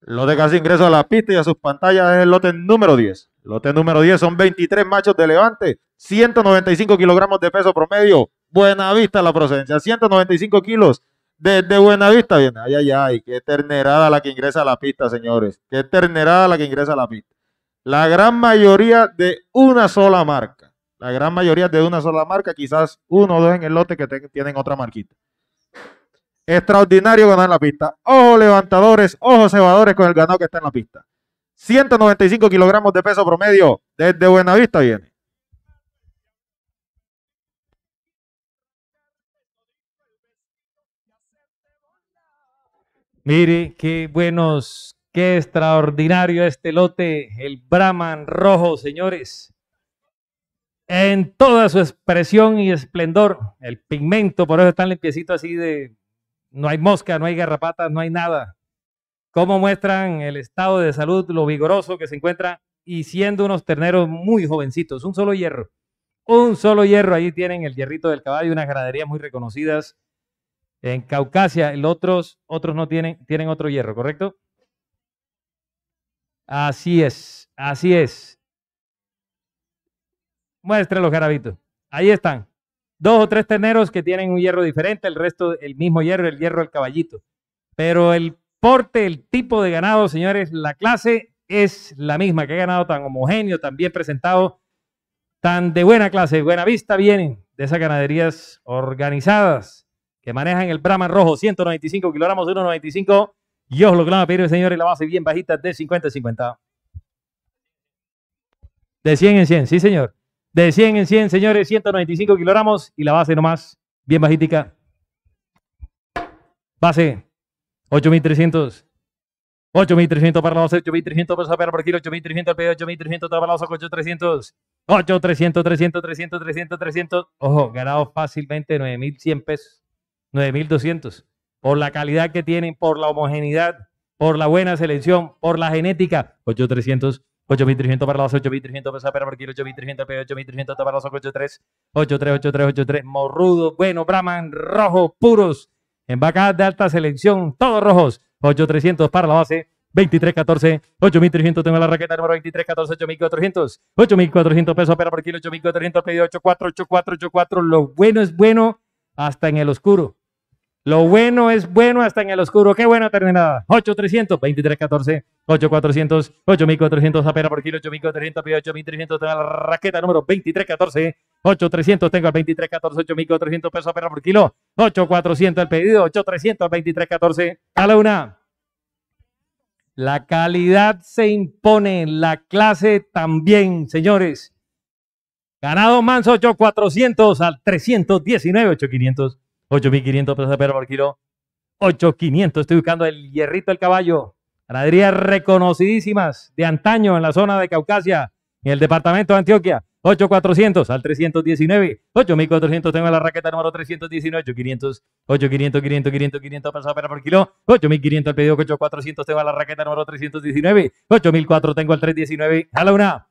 Lote que hace ingreso a la pista y a sus pantallas es el lote número
10. Lote número 10 son 23 machos de levante, 195 kilogramos de peso promedio. Buena vista la procedencia, 195 kilos. Desde Vista viene. Ay, ay, ay, qué ternerada la que ingresa a la pista, señores. Qué ternerada la que ingresa a la pista. La gran mayoría de una sola marca. La gran mayoría de una sola marca, quizás uno o dos en el lote que tienen otra marquita. Extraordinario ganar en la pista. Ojo levantadores, ojo cebadores con el ganado que está en la pista. 195 kilogramos de peso promedio.
Desde Buenavista viene.
Mire, qué buenos, qué extraordinario este lote, el Brahman rojo, señores. En toda su expresión y esplendor, el pigmento, por eso están limpiecito así de no hay mosca, no hay garrapatas, no hay nada. Cómo muestran el estado de salud, lo vigoroso que se encuentra y siendo unos terneros muy jovencitos, un solo hierro. Un solo hierro, ahí tienen el hierrito del caballo, y unas ganaderías muy reconocidas en Caucasia, el otros, otros no tienen, tienen otro hierro, ¿correcto? Así es, así es. muestre los garabitos. Ahí están dos o tres terneros que tienen un hierro diferente, el resto el mismo hierro, el hierro del caballito. Pero el porte, el tipo de ganado, señores, la clase es la misma, que ganado tan homogéneo, tan bien presentado, tan de buena clase, buena vista vienen de esas ganaderías organizadas que manejan el Brahman rojo, 195 kilogramos, 1.95. Dios os lo que le señores, la base bien bajita de 50 50. De 100 en 100, sí, señor. De 100 en 100, señores, 195 kilogramos y la base nomás, bien bajítica. Base, 8300. 8300 para la base, 8300 pesos para por kilo, 8300 al 8300 para la 8300. 8300, 300, 300, 300, 300, 300. Ojo, ganado fácilmente 9100 pesos, 9200. Por la calidad que tienen, por la homogeneidad, por la buena selección, por la genética. 8300. 8300 para la base, 8300 pesos para por kilo, 8300 p 8300 para las 83 838383 morrudo, bueno, Brahman, rojo, puros, embacadas de alta selección, todos rojos, 8300 para la base. 2314, 8300, tengo la raqueta número 2314, 8400, 8400 pesos pera por kilo, 8400, pedido 8484, 848484, lo bueno es bueno hasta en el oscuro. Lo bueno es bueno hasta en el oscuro. Qué buena terminada. 8300, 2314, 8400, 8400 pera por kilo, 8400, 8300, tengo la raqueta número 2314, 8300, tengo el 2314, 8400 pesos pera por kilo, 8400 el pedido, 8300, 2314, a la una. La calidad se impone, la clase también, señores. Ganado Manso 8400 al 319, 8500. 8.500 pesos de pera por kilo. 8.500. Estoy buscando el hierrito del caballo. Ganaderías reconocidísimas de antaño en la zona de Caucasia, en el departamento de Antioquia. 8.400 al 319. 8.400 tengo la raqueta número 319. 8.500, 8.500, 500, 500, 500 pesos pera por kilo. 8.500 al pedido. 8.400 tengo la raqueta número 319. 8.400 tengo al 319. A la una.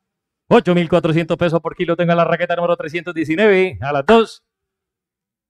8.400 pesos por kilo tengo la raqueta número 319. A las dos.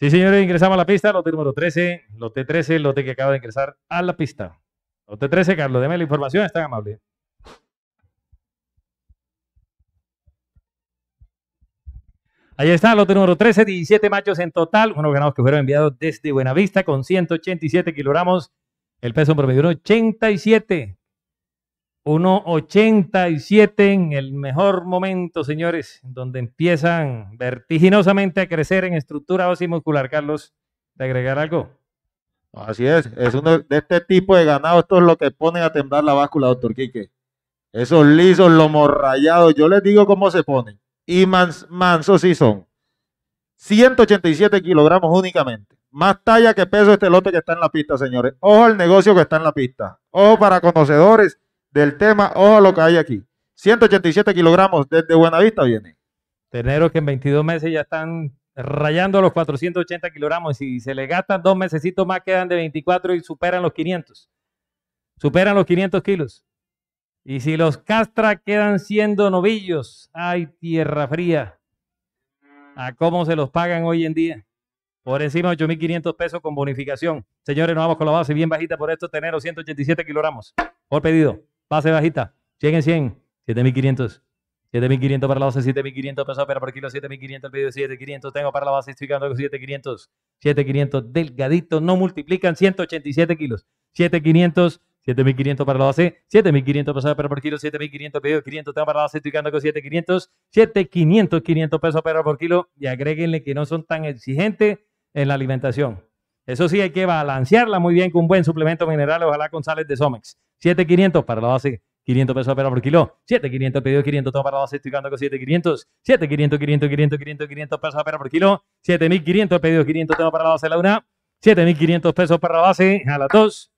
Sí, señores, ingresamos a la pista, lote número 13, lote 13, lote que acaba de ingresar a la pista. Lote 13, Carlos, deme la información, está amable. Ahí está, lote número 13, 17 machos en total, unos ganados que fueron enviados desde Buenavista con 187 kilogramos, el peso promedio 87, 1.87 en el mejor momento, señores, donde empiezan vertiginosamente a crecer en estructura ósea y muscular. Carlos, ¿de agregar algo?
Así es, es uno de este tipo de ganado, esto es lo que ponen a temblar la báscula, doctor Quique. Esos lisos, los rayados, yo les digo cómo se ponen. Y mansos sí son. 187 kilogramos únicamente. Más talla que peso este lote que está en la pista, señores. Ojo al negocio que está en la pista. Ojo para conocedores del tema, ojo lo que hay aquí.
187 kilogramos desde Buenavista viene. Teneros que en 22 meses ya están rayando los 480 kilogramos. Y si se le gastan dos mesecitos más, quedan de 24 y superan los 500. Superan los 500 kilos. Y si los castra, quedan siendo novillos. ¡Ay, tierra fría! ¿A cómo se los pagan hoy en día? Por encima de 8.500 pesos con bonificación. Señores, nos vamos con la base bien bajita por esto, Teneros 187 kilogramos. Por pedido. Pase bajita. lleguen 100. 7500. 7500 para la base, 7500 pesos pero por kilo, 7500 el pedido, 7500 tengo para la base, estoy ganando 7500. 7500 delgadito, no multiplican 187 kilos. 7500 7500 para la base, 7500 pesos pero por kilo, 7500 pedido, 500 tengo para la base, estoy ganando con 7500, 7500, 500 pesos pero por kilo y agréguenle que no son tan exigentes en la alimentación. Eso sí, hay que balancearla muy bien con un buen suplemento mineral, ojalá con sales de Somex. 7,500 para la base 500 pesos opera por kilo, 7,500 pedido, 500 para la base, estoy ganando con 7,500, 7,500, 500, 500, 500, 500 pesos opera por kilo, 7,500 pedido, 500 todo para la base la una, 7,500 pesos para la base a las dos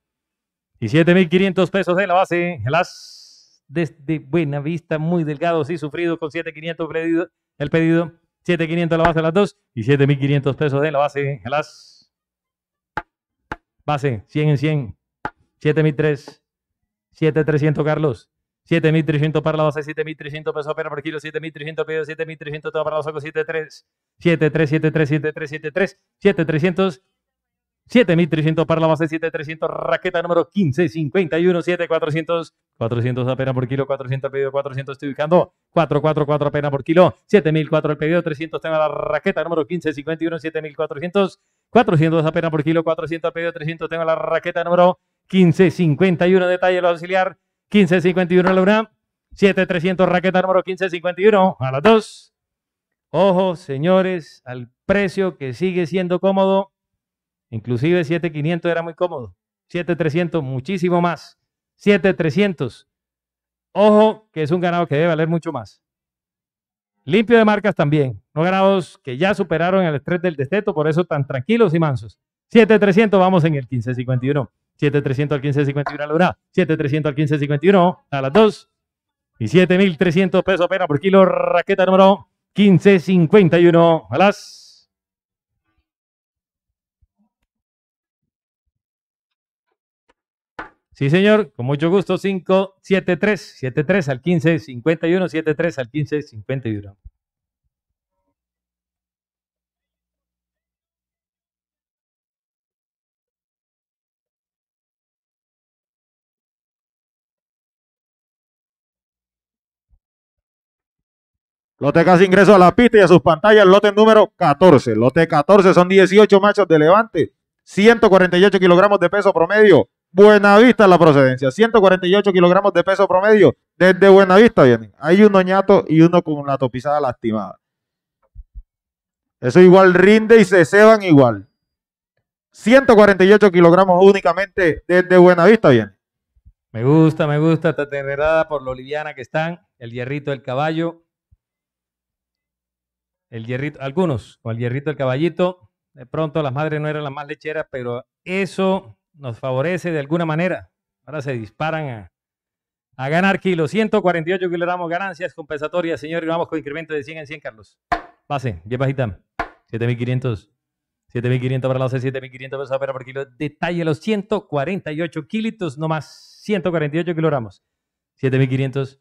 y 7,500 pesos de la base a las desde Buena Vista, muy delgado, sí, sufrido con 7,500 pedido, el pedido, 7,500 la base a las dos y 7,500 pesos de la base a las Pase, 100 en 100. 7.300. 7.300, Carlos. 7.300 para la base, 7.300 pesos apenas por kilo, 7.300 pedidos, 7.300 todo para los ojos, 7.3, 7.3, 7.3, 7.300, 7.300 para la base, 7.300, raqueta número 1551, 7.400, 400 apenas por kilo, 400 pedido, 400 estoy ubicando, 444 apenas por kilo, 7.400 el pedido, 300 tengo la raqueta número 1551, 7.400, 400 apenas por kilo, 400 al pedido, 300. Tengo la raqueta número 1551, detalle lo auxiliar, 1551 a la una, 7300 raqueta número 1551 a las dos. Ojo, señores, al precio que sigue siendo cómodo. Inclusive 7500 era muy cómodo. 7300 muchísimo más. 7300. Ojo, que es un ganado que debe valer mucho más. Limpio de marcas también. No ganados que ya superaron el estrés del desteto, por eso tan tranquilos y mansos. 7300, vamos en el 1551. 7300 al 1551 a 7300 al 1551 a las 2. Y 7300 pesos pena por kilo, raqueta número 1551 a las Sí, señor, con mucho gusto, 573, 73 al 1551, 73 al 1551.
Lote casi ingreso a la pista y a sus pantallas, lote número
14. Lote 14 son 18 machos de levante, 148 kilogramos de peso promedio, Buenavista la procedencia, 148 kilogramos de peso promedio. Desde Buenavista vienen. Hay uno ñato y uno con una topizada lastimada. Eso igual rinde y se ceban igual. 148 kilogramos únicamente desde Buenavista bien.
Me gusta, me gusta esta tenerada por lo liviana que están. El hierrito del caballo. El hierrito, algunos, o el hierrito del caballito. De pronto las madres no eran las más lecheras, pero eso nos favorece de alguna manera. Ahora se disparan a, ganar kilos. 148 kilogramos ganancias compensatorias, señor. Y vamos con incremento de 100 en 100, Carlos. Pase, bien bajita. 7500. 7500 para la 7500 pesos para por kilos. Detalle los 148 kilitos, no más. 148 kilogramos. 7500.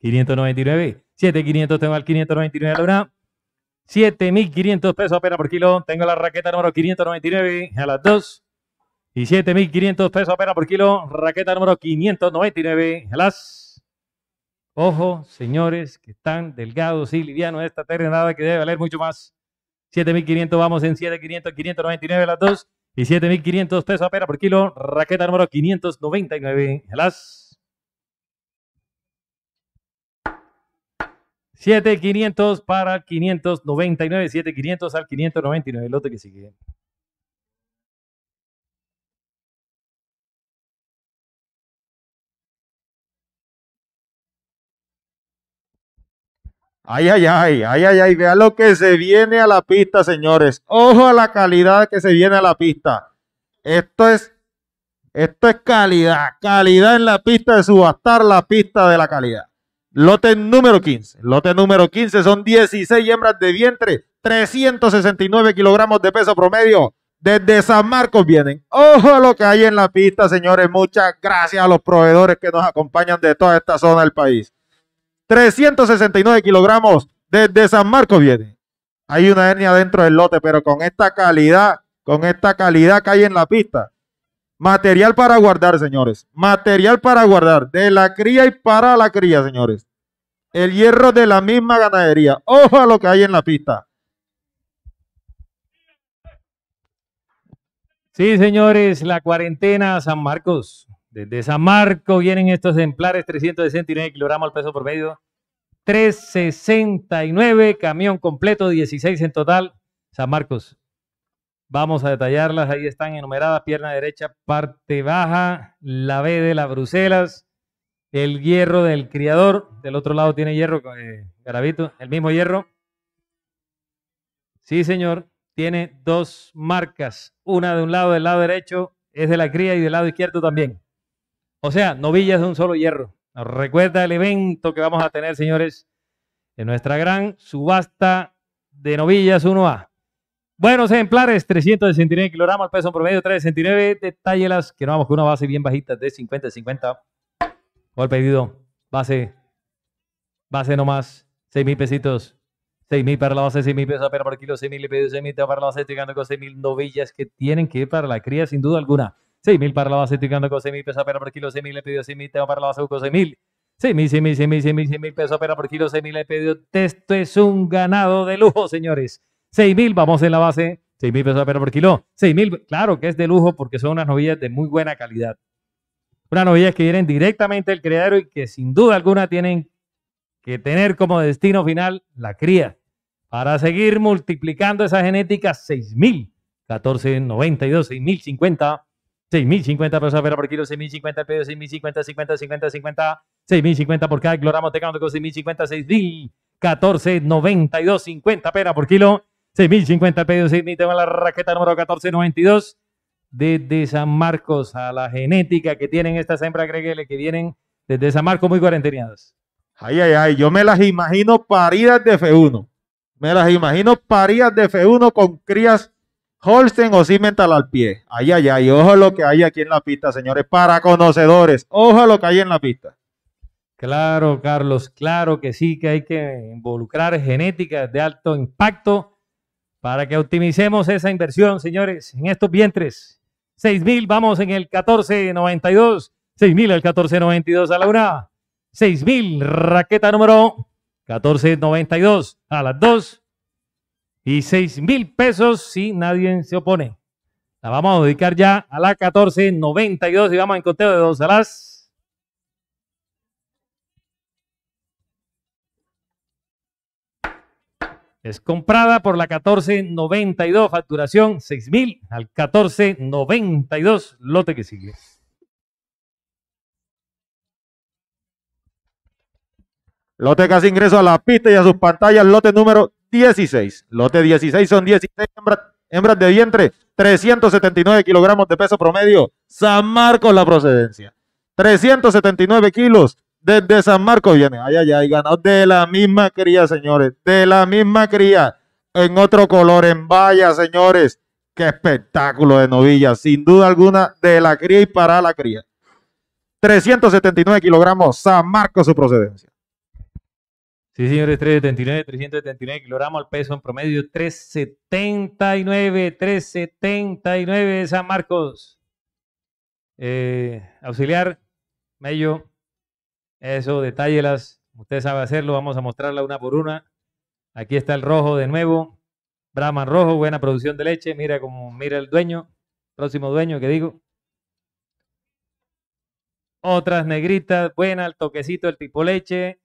599. 7500 tengo al 599 la una. 7500 pesos apenas por kilo. Tengo la raqueta número 599 a las 2. Y 7500 pesos apenas por kilo. Raqueta número 599 a las. Ojo, señores, que están delgados y livianos esta nada que debe valer mucho más. 7500, vamos en 7500, 599 a las dos, Y 7500 pesos apenas por kilo. Raqueta número 599 a las. 7500 para 599, 7500 al 599, el lote que sigue.
Ay, ay, ay, ay,
ay, ay, vean lo que se viene a la pista, señores. Ojo a la calidad que se viene a la pista. Esto es, esto es calidad, calidad en la pista de subastar la pista de la calidad. Lote número 15. Lote número 15 son 16 hembras de vientre, 369 kilogramos de peso promedio. Desde San Marcos vienen. Ojo lo que hay en la pista, señores. Muchas gracias a los proveedores que nos acompañan de toda esta zona del país. 369 kilogramos desde San Marcos vienen. Hay una hernia dentro del lote, pero con esta calidad, con esta calidad que hay en la pista, Material para guardar, señores. Material para guardar. De la cría y para la cría, señores. El hierro de la misma ganadería. Ojo a
lo que hay en la pista. Sí, señores, la cuarentena San Marcos. Desde San Marcos vienen estos ejemplares 369 kilogramos al peso medio. 369, camión completo, 16 en total. San Marcos, Vamos a detallarlas. Ahí están enumeradas. Pierna derecha, parte baja. La B de las Bruselas. El hierro del criador. Del otro lado tiene hierro, eh, garabito, El mismo hierro. Sí, señor. Tiene dos marcas. Una de un lado, del lado derecho, es de la cría y del lado izquierdo también. O sea, novillas de un solo hierro. Nos recuerda el evento que vamos a tener, señores, en nuestra gran subasta de novillas 1A. Buenos ejemplares, 369 kilogramos, el peso en promedio 369. Detállelas, que no vamos con una base bien bajita de 50-50. el pedido, base, base nomás, 6 mil pesitos. 6 mil para la base, 6 mil pesos apenas por kilo, 6 mil le pedido, 6 mil para la base, llegando con 6 mil novillas que tienen que ir para la cría sin duda alguna. 6 mil para la base, llegando con 6 mil pesos apenas por kilo, 6 mil le pedido, 6 mil para la base, con 6 mil. 6 mil, 6 mil, 6 mil, 6 mil, 6 mil pesos apenas por kilo, 6 mil le pedido. Esto es un ganado de lujo, señores. 6.000, vamos en la base, 6.000 pesos de pera por kilo. 6.000, claro que es de lujo porque son unas novillas de muy buena calidad. Unas novillas que vienen directamente del criadero y que sin duda alguna tienen que tener como destino final la cría. Para seguir multiplicando esa genética, 6.000, 14.92, 6.050. 6.050 pesos de pera por kilo, 6.050 pesos, peso, 6.050, 50, 50, 50, 6.050 por cada kilogramo tecánico, 6.050, 6.000, 14, 50 pera por kilo, 6050 pedidos, Sidney, tengo la raqueta número 1492. Desde San Marcos a la genética que tienen estas hembras gregueles que vienen desde San Marcos muy cuarenteniadas.
Ay, ay, ay, yo me las imagino paridas de F1. Me las imagino paridas de F1 con crías Holstein o Cimental al pie. Ay, ay, ay, ojo lo que hay aquí en la pista, señores, para conocedores. Ojo lo que hay en la pista.
Claro, Carlos, claro que sí, que hay que involucrar genéticas de alto impacto para que optimicemos esa inversión, señores, en estos vientres. 6.000, vamos en el 1492. 6.000 al 1492 a la una. 6.000, raqueta número 1492 a las dos. Y 6.000 pesos si nadie se opone. La vamos a dedicar ya a la 1492 y vamos en conteo de dos a las Es comprada por la 1492, facturación 6000 al 1492, lote que sigue.
Lote que hace ingreso a la pista y a sus pantallas, lote número 16. Lote 16 son 16 hembras, hembras de vientre, 379 kilogramos de peso promedio. San Marcos la procedencia. 379 kilos, desde San Marcos viene. Ay, ay, ay, ganó de la misma cría, señores. De la misma cría. En otro color, en valla, señores. Qué espectáculo de novilla. Sin duda alguna, de la cría y para la cría. 379 kilogramos. San Marcos, su procedencia.
Sí, señores, 379, 379 kilogramos al peso en promedio, 379, 379 de San Marcos. Eh, auxiliar, Mello, eso, detállelas. Usted sabe hacerlo. Vamos a mostrarla una por una. Aquí está el rojo de nuevo. Brahman rojo, buena producción de leche. Mira como mira el dueño, próximo dueño que digo. Otras negritas, buena, el toquecito, el tipo leche.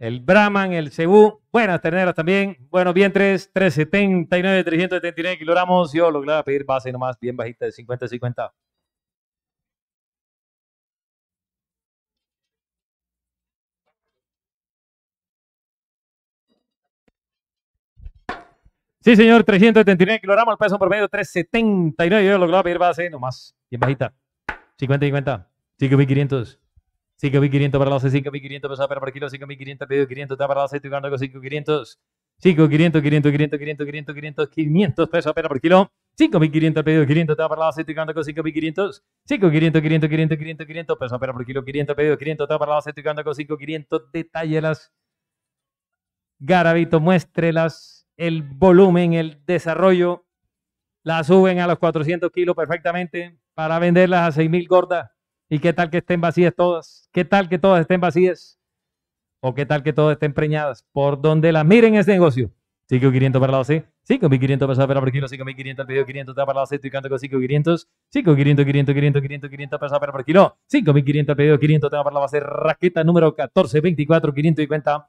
El Brahman, el Cebú, buenas terneras también. Bueno, vientres, 379, 379 kilogramos. Yo a pedir base nomás, bien bajita de 50-50. Sí, señor, 379 kilogramos, el peso promedio 379. Yo he a pedir base nomás, bien bajita. 50, 50, 5500. 5500 para la base, 5500 pesos para por kilo, 5500 pedido, 500 para la base, estoy ganando con 5500. 5500, 500, 500, 500, 500, 500, 500 pesos apenas por kilo. 5500 pedido, 500 está para la base, estoy ganando con 5500. 5500, 500, 500, 500, 500 pesos apenas por kilo. 500 pedido, 500 está para la base, estoy ganando con 5500. las. Garabito, muéstrelas el volumen, el desarrollo, la suben a los 400 kilos perfectamente para venderlas a 6.000 gordas. ¿Y qué tal que estén vacías todas? ¿Qué tal que todas estén vacías? ¿O qué tal que todas estén preñadas? Por donde las miren ese negocio. 5.500 para la base, 5.500 pesos por kilo, 5.500 pedido, 500 para la base. estoy cantando con 5.500, 5.500, 500, 500, 500, 500 pesos por kilo, 5.500 pedido, 500 para la base, raqueta número 14, 24, 550.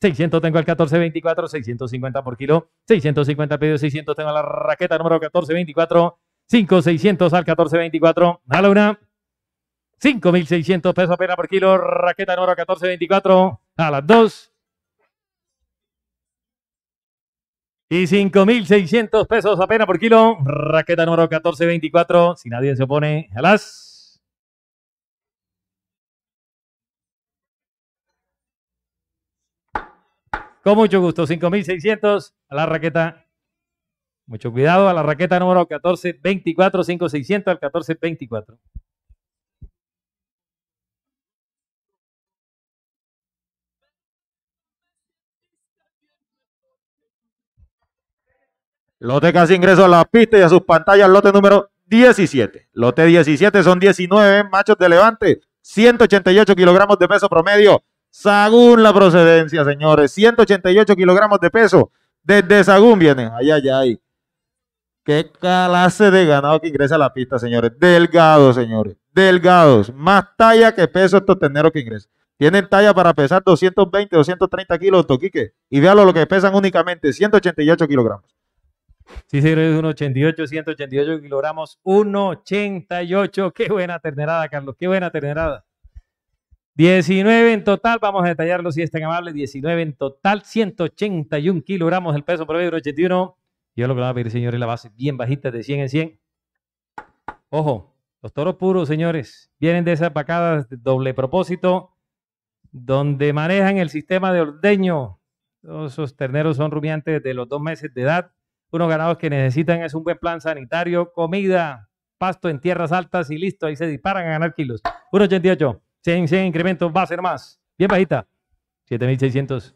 600 tengo al 1424, 650 por kilo, 650 pedido, 600 tengo la raqueta número 1424, 5600 al 1424, a la una, 5600 pesos apenas por kilo, raqueta número 1424, a las dos, y 5600 pesos apenas por kilo, raqueta número 1424, si nadie se opone, a las Con mucho gusto, 5600 a la raqueta. Mucho cuidado a la raqueta número 1424, 5600 al 1424.
Lote casi ingreso a la pista y a sus pantallas,
lote número 17. Lote 17 son 19 machos de levante, 188 kilogramos de peso promedio, Sagún la procedencia, señores. 188 kilogramos de peso. Desde Sagún vienen. Ay, ay, ay. Qué clase de ganado que ingresa a la pista, señores. Delgados, señores. Delgados. Más talla que peso estos terneros que ingresan. Tienen talla para pesar 220, 230 kilos, Toquique. Y véalo lo que pesan únicamente, 188 kilogramos.
Sí, señores 188, 188 kilogramos, 188. Qué buena ternerada, Carlos, qué buena ternerada. 19 en total, vamos a detallarlo si es tan amable, 19 en total, 181 kilogramos el peso promedio 81. Yo lo que le voy a pedir, señores, la base bien bajita de 100 en 100. Ojo, los toros puros, señores, vienen de esas vacadas de doble propósito, donde manejan el sistema de ordeño. esos terneros son rumiantes de los dos meses de edad. Unos ganados que necesitan es un buen plan sanitario, comida, pasto en tierras altas y listo, ahí se disparan a ganar kilos. 188. 100, incrementos, va a ser más. Bien bajita. 7600.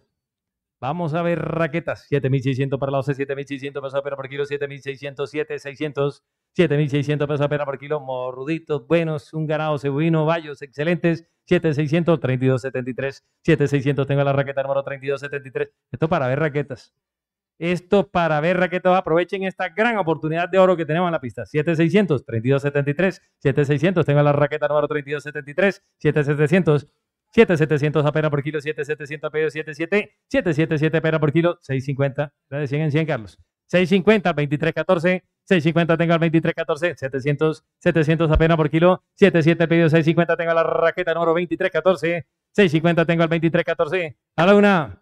Vamos a ver raquetas. 7600 para la OCE, 7600 pesos pera por kilo, 7600, 7600, 7600 pesos pera por kilo. Morruditos buenos, un ganado cebuino, vallos excelentes. 7600, 3273, 7600. Tengo la raqueta número 3273. Esto para ver raquetas. Esto para ver raquetos, aprovechen esta gran oportunidad de oro que tenemos en la pista. 7600, 3273, 7600, tengo la raqueta número 3273, 7700. 7700 apenas por kilo, 7700 pedido, 77, 777 apenas por kilo, 650, de 100 en 100, Carlos. 650, 2314, 650 tengo al 2314, 700, 700 apenas por kilo, 77 pedido, 650 tengo la raqueta número 2314, 650 tengo al 2314, a la una.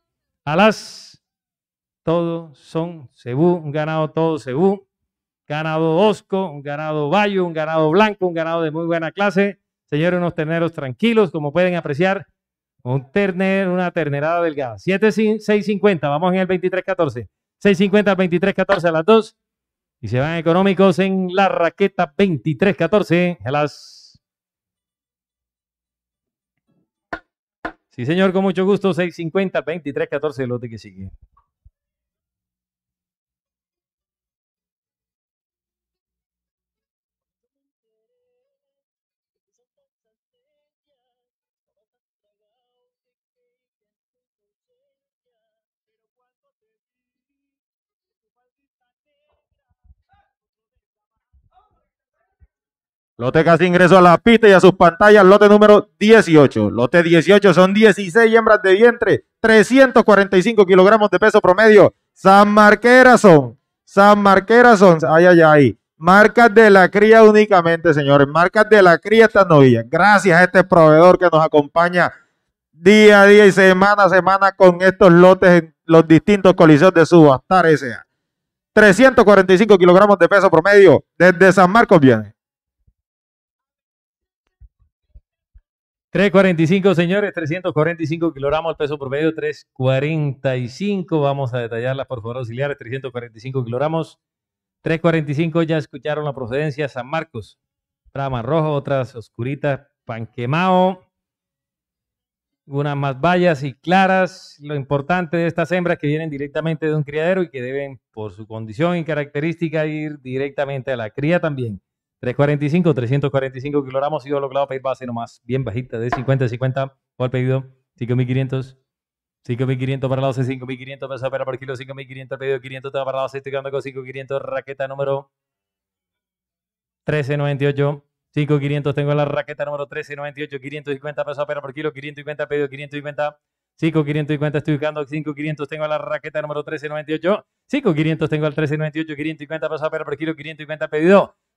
Alas, todos son cebú, un ganado todo cebú, ganado osco, un ganado bayo, un ganado blanco, un ganado de muy buena clase. Señores, unos terneros tranquilos, como pueden apreciar, un ternero, una ternerada delgada. 7.650, vamos en el 2314. 650 al 2314 a las 2. Y se van económicos en la raqueta 2314 a las Sí, señor, con mucho gusto. 650-2314, el lote que sigue.
Lote casi ingreso a la pista y a sus pantallas, lote número
18. Lote 18 son 16 hembras de vientre, 345 kilogramos de peso promedio. San son. San son. ay, ay, ay. Marcas de la cría únicamente, señores. Marcas de la cría estas novillas. Gracias a este proveedor que nos acompaña día a día y semana a semana con estos lotes en los distintos coliseos de Subastar S.A. 345 kilogramos de peso promedio
desde San Marcos viene. 345, señores, 345 kilogramos, peso promedio 345. Vamos a detallarla, por favor, auxiliares, 345 kilogramos. 345, ya escucharon la procedencia, San Marcos, trama rojo roja, otras oscuritas, quemado, unas más vallas y claras. Lo importante de estas hembras que vienen directamente de un criadero y que deben, por su condición y característica, ir directamente a la cría también. 345, 345 kilogramos. y lo clavo para base nomás, bien bajita, de 50 a 50. ¿Cuál pedido? 5500. 5.500 para la 12, 5.500 pesos para por kilo, 5.500 pedido, 500 para la 12, estoy jugando con 5.500, raqueta número 1398. 5.500 tengo la raqueta número 1398, 550 pesos para por kilo, 550 pedido, 550. 550, estoy buscando, 5.500 tengo la raqueta número 1398, 5.500 tengo el 1398, 550 pesos para por kilo, 550 pedido,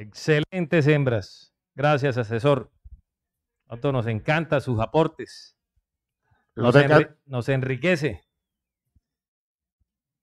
Excelentes hembras. Gracias, asesor. nos encanta sus aportes. Nos, enriquece.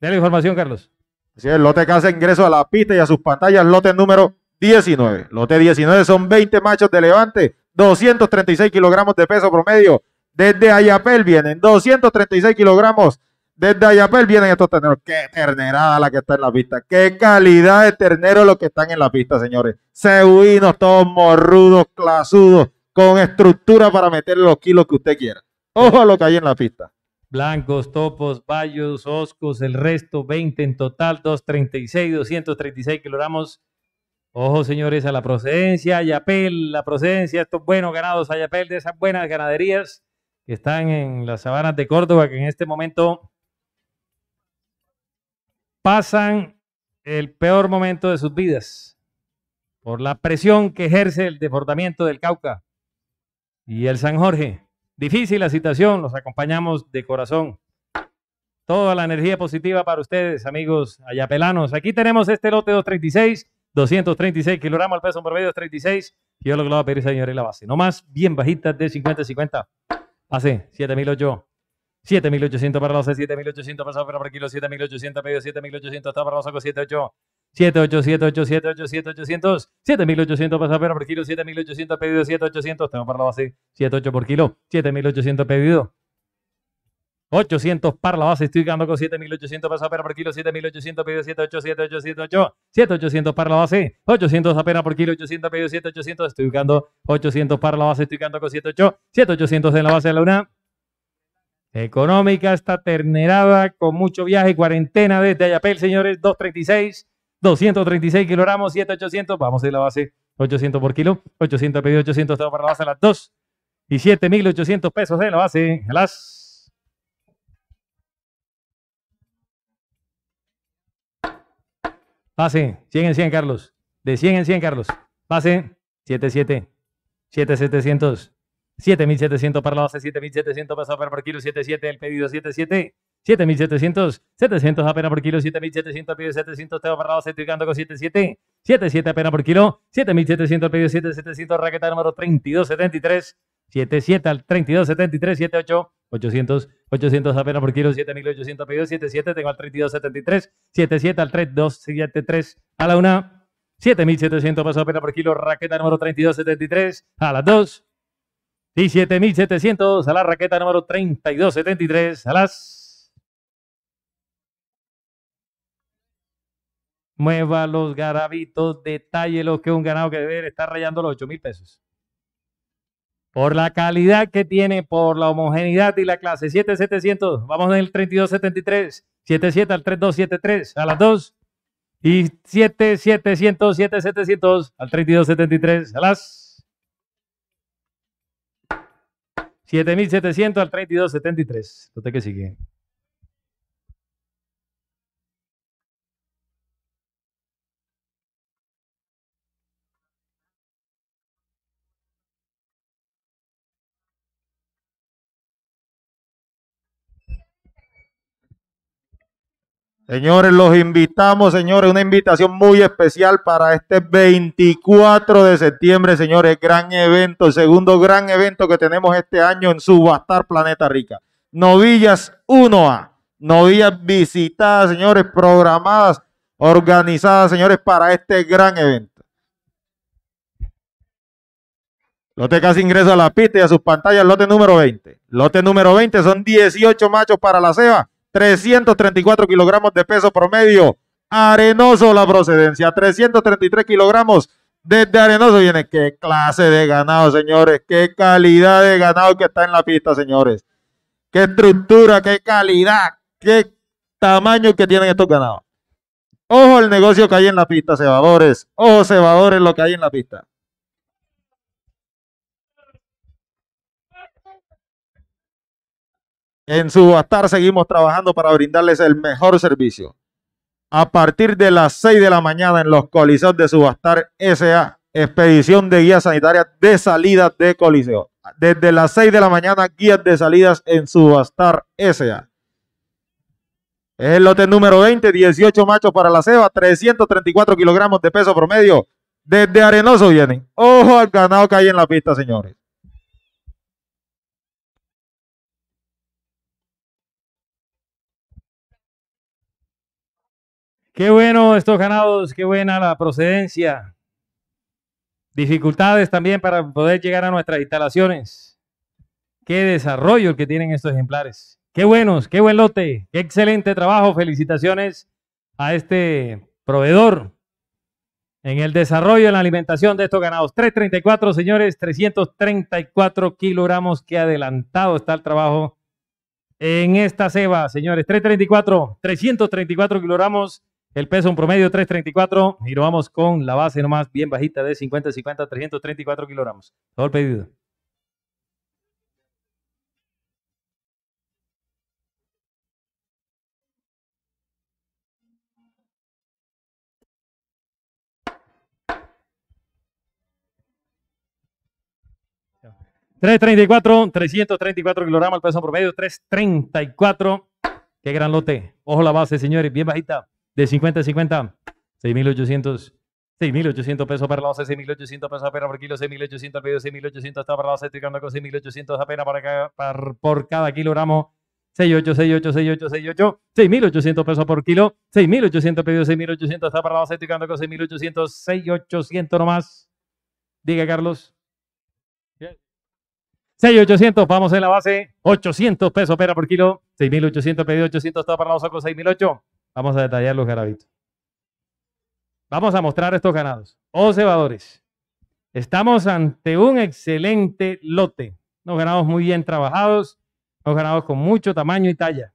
De la información, Carlos.
Sí, el lote que hace ingreso a la pista y a sus pantallas, lote número 19. Lote 19 son 20 machos de levante, 236 kilogramos de peso promedio. Desde Ayapel vienen 236 kilogramos desde Ayapel pues, vienen estos terneros. Qué ternerada la que está en la pista. Qué calidad de terneros los que están en la pista, señores. Seguinos, todos morrudos, clasudos, con estructura para meter los kilos que usted quiera. Ojo a lo que hay en la pista.
Blancos, topos, vallos, oscos, el resto, 20 en total, 236, 236 kilogramos. Ojo, señores, a la procedencia, Ayapel, la procedencia, estos buenos ganados Ayapel, de esas buenas ganaderías que están en las sabanas de Córdoba, que en este momento pasan el peor momento de sus vidas por la presión que ejerce el desbordamiento del Cauca y el San Jorge. Difícil la situación, los acompañamos de corazón. Toda la energía positiva para ustedes, amigos ayapelanos. Aquí tenemos este lote 236, 236 kilogramos, al peso promedio 36. Yo lo que le voy a pedir, señor, es la base. No más, bien bajitas de 50-50. Hace 7.008. 7800 para la base 7800 pasado para por kilo, 7800 medio, 7800 está para los base 78. 7800, 7800 pasado por kilo, 7800 pedido, 7800 tengo para la base, 78 por kilo, 7800 pedido. 800 para la base, estoy ganando con 7800 pesos apenas por kilo, 7800 pedido, 787, 7800 para la base, 800 apenas por kilo, 800 pedido, 7800, estoy ganando 800 para la base, estoy ganando con 7800 7800 en la base de la una económica, está ternerada con mucho viaje, cuarentena desde Ayapel, señores, 236, 236 kilogramos, 7800, vamos a ir a la base, 800 por kilo, 800 pedido, 800 tengo para la base a las 2 y 7800 pesos de la base, Pase, 100 en 100, Carlos. De 100 en 100, Carlos. Pase, 77, 7700. 7.700 para la base, 7.700 pesos por kilo, 77 el pedido, 77. 7.700, 700 apenas por kilo, 7.700 pedido, 700 tengo para la base, estoy con 77. 77 apenas por kilo, 7.700 pedido, 7.700 raqueta número 3273. 77 al 3273, 78, 800, 800 apenas por kilo, 7800 pedido 77, tengo al 3273, 77 al 3273, a la 1, 7700 pesos apenas por kilo, raqueta número 3273, a la 2, y 7700 a la raqueta número 3273 a las mueva los garabitos detalle lo que un ganado que debe estar rayando los 8 mil pesos por la calidad que tiene por la homogeneidad y la clase 7700 vamos en el 3273 77 al 3273 a las 2 y 7700 7700 al 3273 a las 7700 al 3273. Usted que sigue.
Señores, los invitamos, señores, una invitación muy especial para este 24 de septiembre, señores, gran evento, el segundo gran evento que tenemos este año en Subastar Planeta Rica. Novillas 1A, novillas visitadas, señores, programadas, organizadas, señores, para este gran evento. Lote casi ingreso a la pista y a sus pantallas, lote número 20. Lote número 20 son 18 machos para la ceba 334 kilogramos de peso promedio. Arenoso la procedencia, 333 kilogramos. Desde Arenoso viene qué clase de ganado, señores. Qué calidad de ganado que está en la pista, señores. Qué estructura, qué calidad, qué tamaño que tienen estos ganados. Ojo el negocio que hay en la pista, cebadores. Ojo, cebadores, lo que hay en la pista. En Subastar seguimos trabajando para brindarles el mejor servicio. A partir de las 6 de la mañana en los coliseos de Subastar SA, expedición de guías sanitarias de salida de coliseo. Desde las 6 de la mañana, guías de salidas en Subastar SA. Es el lote número 20, 18 machos para la ceba, 334 kilogramos de peso promedio. Desde Arenoso
vienen. Ojo al ganado que hay en la pista, señores.
Qué bueno estos ganados, qué buena la procedencia. Dificultades también para poder llegar a nuestras instalaciones. Qué desarrollo que tienen estos ejemplares. Qué buenos, qué buen lote, qué excelente trabajo. Felicitaciones a este proveedor en el desarrollo, en la alimentación de estos ganados. 334, señores, 334 kilogramos. Qué adelantado está el trabajo en esta ceba, señores. 334, 334 kilogramos el peso en promedio 334 y vamos con la base nomás bien bajita de 50-50, 334 kilogramos. Todo el pedido. 3.34, 334 kilogramos el peso promedio, 3.34. Qué gran lote. Ojo la base, señores, bien bajita de 50 a 50, 6.800. 6.800 pesos la base, 6.800 pesos apenas por kilo, 6.800 pedido, 6.800 está para la base, con 6.800 apenas para para, por cada kilogramo. 68, 68, 68, 68, 6.800 pesos por kilo, 6.800 pedido, 6.800 está para la base, con 6.800, 6.800 nomás. Diga, Carlos. 6.800, vamos en la base, 800 pesos pera por kilo, 6.800 pedido, 800 está para la base con 6.800. Vamos a detallar los garabitos. Vamos a mostrar estos ganados. Oh, cebadores, estamos ante un excelente lote. Unos ganados muy bien trabajados, unos ganados con mucho tamaño y talla.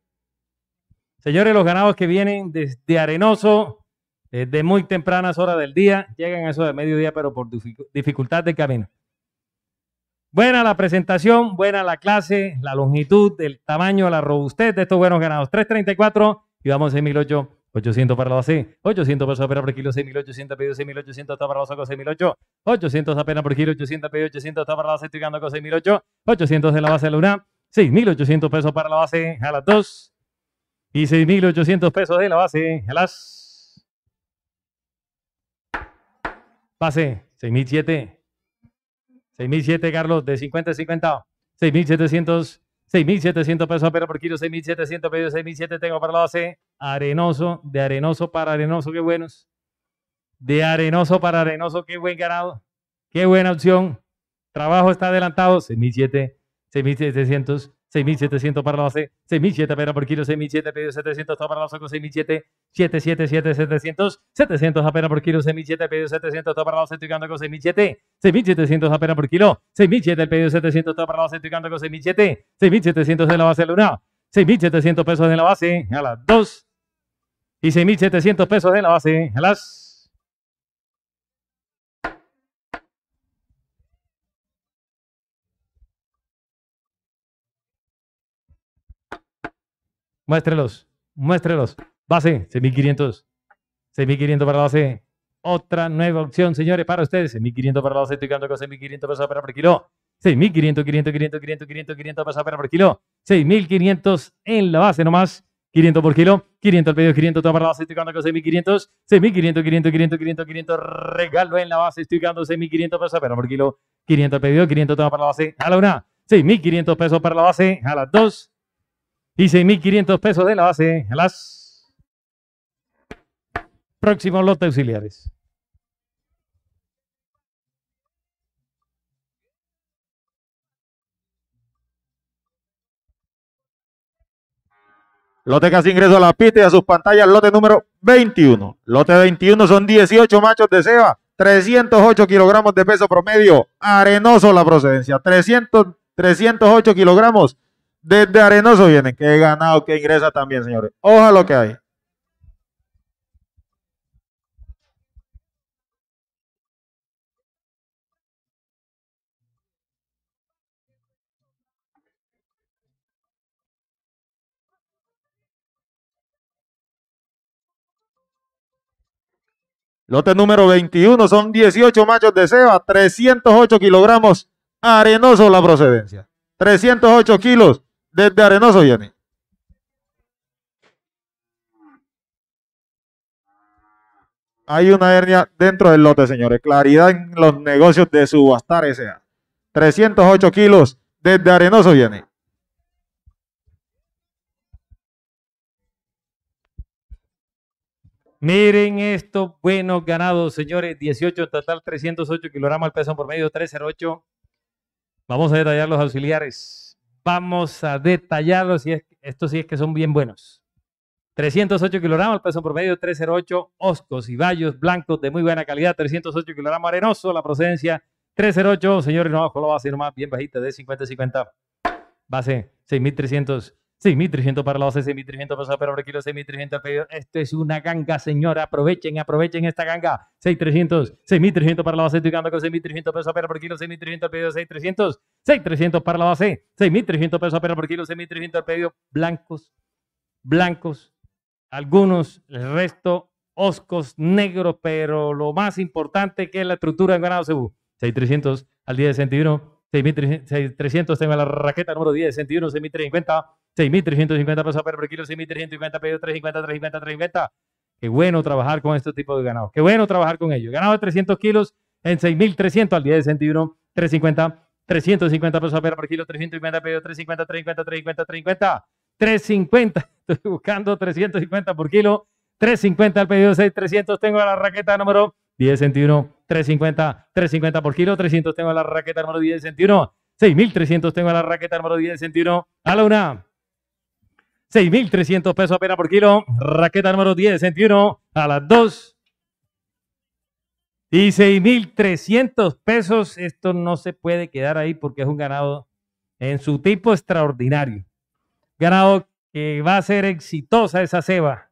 Señores, los ganados que vienen desde Arenoso, desde eh, muy tempranas horas del día, llegan a eso de mediodía, pero por dificultad de camino. Buena la presentación, buena la clase, la longitud, el tamaño, la robustez de estos buenos ganados. 334 y vamos 6.800 800 para la base, 800 pesos apenas por kilo, 6.800 pedido, 6.800 está para la base con 800 apenas por kilo, 800 pedido, 800 está para la base, estoy ganando con 800 en la base de la 6.800 pesos para la base a las 2 y 6.800 pesos de la base a las... Pase, 6.700 6.700 Carlos, de 50 a 50. 6.700 6.700 pesos pero por kilo, 6.700 pedidos, 6.700 tengo para la base. Arenoso, de arenoso para arenoso, qué buenos. De arenoso para arenoso, qué buen ganado. Qué buena opción. Trabajo está adelantado, 6.700, 6.700. 6.700 para la base, 6.700 pera por kilo, 6.700 pedido 700, todo para la base 6.700, 777, 700, 700 apenas por kilo, 6.700 pedido 700, todo para los ojos, con 6.700, 6.700 por kilo, 6.700 pedido 700, todo para la base con 6.700, 6.700 en la base luna, 6.700 pesos en la base, a las 2 y 6.700 pesos en la base, a las Muéstrelos, muéstrelos. Base, 6.500. 6.500 para la base. Otra nueva opción, señores, para ustedes. 6.500 para la base. Estoy quedando con 6.500 pesos para por kilo. 6.500, 500, 500, 500, 500, 500 pesos para por kilo. 6.500 en la base nomás. 500 por kilo, 500 al pedido, 500 toda para la base, estoy quedando con 6.500, 6.500, 500, 500, 500, 500, regalo en la base, estoy quedando 6.500 pesos para por kilo, 500 al pedido, 500 toda para la base, a la una, 6.500 pesos para la base, a las dos, y 6.500 pesos de la base a las próximos lote auxiliares.
Lote que ingreso a la pista y a sus pantallas, lote
número 21. Lote 21 son 18 machos de ceba, 308 kilogramos de peso promedio, arenoso la procedencia, 300, 308 kilogramos,
desde Arenoso vienen. Qué ganado, que ingresa también, señores. Ojalá lo que hay. Lote número 21, son 18 machos de
ceba, 308 kilogramos. Arenoso la procedencia. 308 kilos. ¿Desde Arenoso viene? Hay una hernia dentro del lote, señores. Claridad en los negocios de subastar S.A. 308 kilos. Desde Arenoso viene.
Miren esto, buenos ganados, señores. 18 total, 308 kilogramos al peso por medio, 308. Vamos a detallar los auxiliares. Vamos a detallarlos y es, estos sí es que son bien buenos. 308 kilogramos, peso promedio 308, oscos y vallos blancos de muy buena calidad, 308 kilogramos arenoso, la procedencia 308, señor no, lo va a ser más bien bajita de 50-50, base 6300 6.300 para la base, 6.300 pesos por kilo, 6300 pedido. Esto es una ganga, señora. Aprovechen, aprovechen esta ganga. 6300, 6300 para la base, estoy con 6300 pesos para por kilo, 6300 pedido, 6300, 6300 para la base, 6300 pesos para por kilo, 6300 pedido, blancos, blancos, algunos, el resto, oscos, negros, pero lo más importante que es la estructura en ganado 6300 al día de 61, 6300 tengo la raqueta número 10 de 61, 6350. 6.350 pesos por kilo, 6.350 pesos, 350, 350, 350. Qué bueno trabajar con este tipo de ganado. Qué bueno trabajar con ellos. Ganado de 300 kilos en 6.300 al día de 350, 350 pesos por kilo, 350 pesos, 350, 350, 350, 350. 350, estoy buscando 350 por kilo, 350 al pedido 6, 300 tengo la raqueta número 10, 1021, 350, 350 por kilo, 300 tengo la raqueta número 1021, 6300 tengo la raqueta número 1021, a la una. 6.300 pesos apenas por kilo. Raqueta número 10, 61 a las 2. Y 6.300 pesos. Esto no se puede quedar ahí porque es un ganado en su tipo extraordinario. Ganado que va a ser exitosa esa ceba.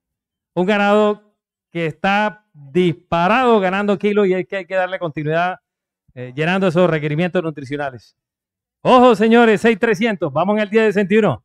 Un ganado que está disparado ganando kilos y es que hay que darle continuidad eh, llenando esos requerimientos nutricionales. Ojo, señores, 6.300. Vamos en el 10 de 61.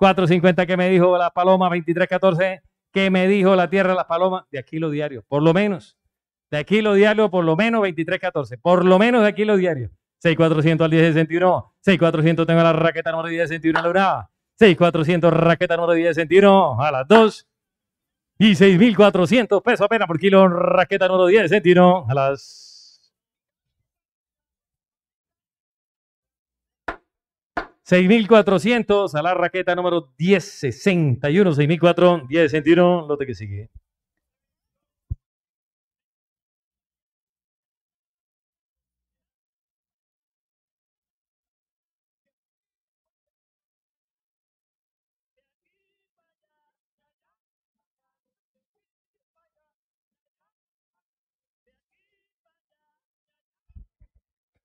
450 que me dijo la paloma, 2314 que me dijo la tierra la paloma, de aquí lo diario, por lo menos. De aquí lo diario, por lo menos 2314, por lo menos de aquí lo diario. 6400 al 1061, 6400 tengo la raqueta número 1061 lograda. 6400 raqueta número 1061 a las 2 y 6400 pesos apenas por kilo raqueta número 1061 a las 6400 a la raqueta número 1061, 6400, 1061, lote que sigue.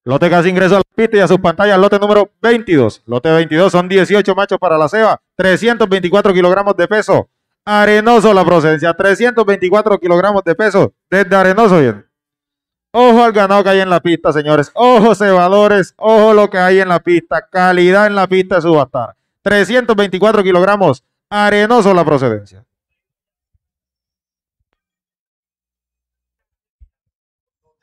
Lote
casi ingresó la pista y a sus pantallas, lote número 22. Lote 22 son 18 machos para la ceba, 324 kilogramos de peso. Arenoso la procedencia, 324 kilogramos de peso desde Arenoso. Bien. Ojo al ganado que hay en la pista, señores. Ojo cebadores, ojo lo que hay en la pista. Calidad en la pista de subastar. 324 kilogramos, Arenoso la procedencia.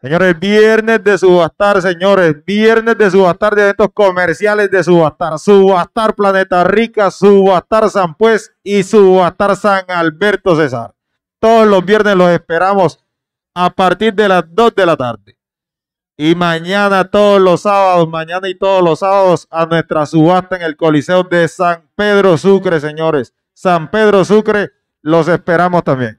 Señores, viernes de subastar, señores, viernes de subastar de eventos comerciales de subastar, subastar Planeta Rica, subastar San Pues y subastar San Alberto César. Todos los viernes los esperamos a partir de las 2 de la tarde. Y mañana, todos los sábados, mañana y todos los sábados, a nuestra subasta en el Coliseo de San Pedro Sucre, señores. San Pedro Sucre, los esperamos también.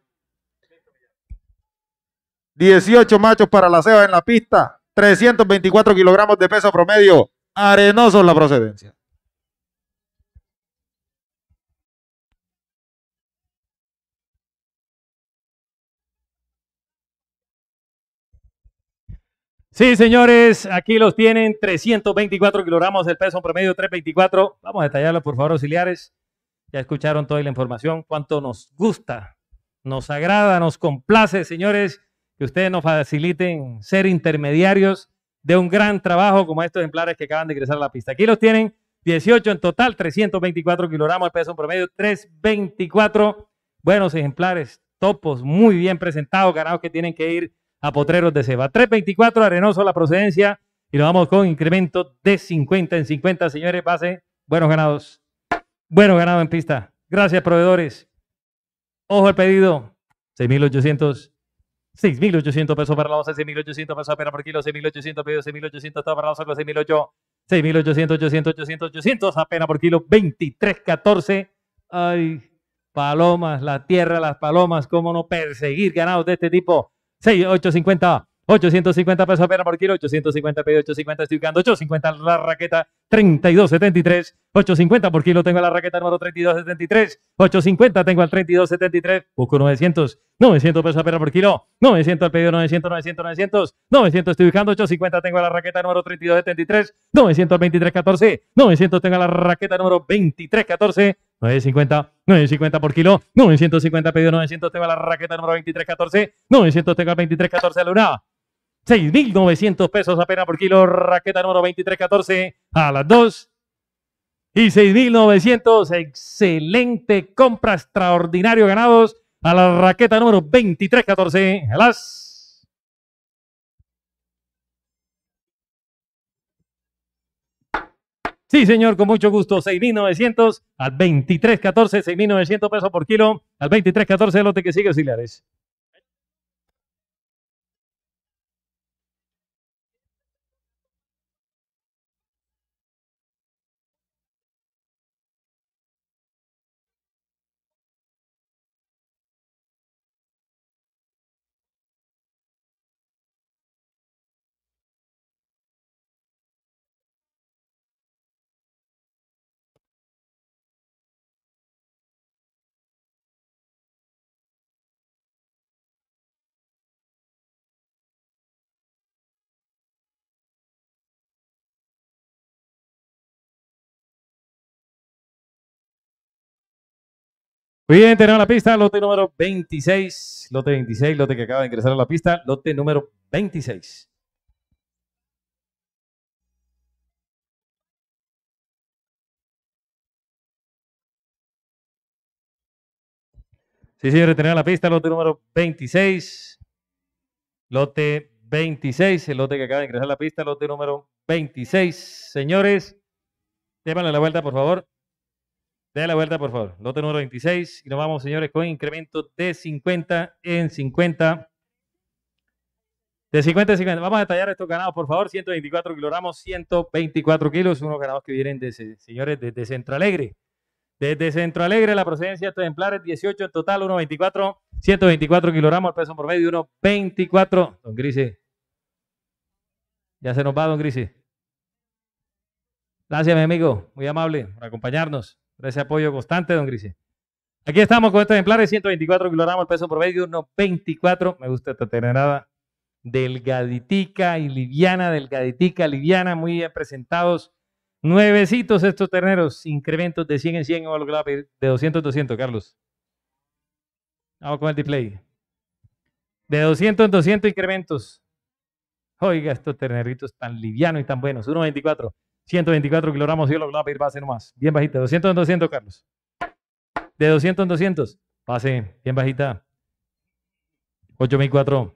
18 machos para la ceba en la pista, 324 kilogramos
de peso promedio, arenoso la procedencia.
Sí, señores, aquí los tienen, 324 kilogramos de peso promedio, 324. Vamos a detallarlo, por favor, auxiliares. Ya escucharon toda la información, cuánto nos gusta, nos agrada, nos complace, señores ustedes nos faciliten ser intermediarios de un gran trabajo como estos ejemplares que acaban de ingresar a la pista. Aquí los tienen, 18 en total, 324 kilogramos de peso en promedio, 324 buenos ejemplares, topos muy bien presentados, ganados que tienen que ir a potreros de ceba. 324 arenoso la procedencia y lo vamos con incremento de 50 en 50, señores, base, buenos ganados. Buenos ganados en pista. Gracias, proveedores. Ojo al pedido, 6800. 6.800 pesos para la onza, 6.800 pesos apenas por kilo, 6.800 pedidos, 6.800 para la onza, 6.800, 6.800, 800, 800, 800 apenas por kilo, 23.14. Ay, palomas, la tierra, las palomas, cómo no perseguir ganados de este tipo. 6.850. 850 pesos apenas por kilo, 850 pedidos, 850 estoy buscando, 850 la raqueta, 32.73, 850, por kilo tengo la raqueta número 3273. 850, tengo al 3273. Busco 900. 900 pesos apenas por kilo. 900 al pedido 900, 900, 900. 900 estoy buscando. 850, tengo la raqueta número 3273. 900 al 2314. 900 tengo la raqueta número 2314. 950, 950 por kilo, 950 pedido 900, tengo la raqueta número 2314, 900 tengo al 2314 a una. 6.900 pesos apenas por kilo, raqueta número 2314 a las 2 y 6,900. Excelente compra, extraordinario ganados a la raqueta número 2314. Las. Sí, señor, con mucho gusto. 6.900 al 23.14, 6.900 pesos por kilo al 23.14 el lote que sigue, auxiliares. bien, tenemos la pista, lote número 26, lote 26, lote que acaba de ingresar a la pista, lote número 26. Sí, señores, tenemos la pista, lote número 26, lote 26, el lote que acaba de ingresar a la pista, lote número 26. Señores, llévanle la vuelta, por favor. De la vuelta, por favor. Lote número 26. Y nos vamos, señores, con incremento de 50 en 50. De 50 en 50. Vamos a detallar estos ganados, por favor. 124 kilogramos, 124 kilos. Unos ganados que vienen, de, señores, desde Centro Alegre. Desde Centro Alegre, la procedencia de estos ejemplares, 18 en total, 1.24, 124 kilogramos, el peso promedio, 1.24. Don Grise. Ya se nos va, don Grise. Gracias, mi amigo. Muy amable por acompañarnos ese apoyo constante, don Grise. Aquí estamos con estos ejemplares, 124 kilogramos, peso promedio, 1.24. 24. Me gusta esta ternerada delgaditica y liviana, delgaditica, liviana, muy bien presentados. Nuevecitos estos terneros, incrementos de 100 en 100, de 200 en 200, Carlos. Vamos con el display. De 200 en 200 incrementos. Oiga, estos terneritos tan livianos y tan buenos. 1.24. 124 kilogramos, yo lo voy a pedir base nomás. Bien bajita. 200 en 200, Carlos. De 200 en 200. pase, bien bajita. 8.400.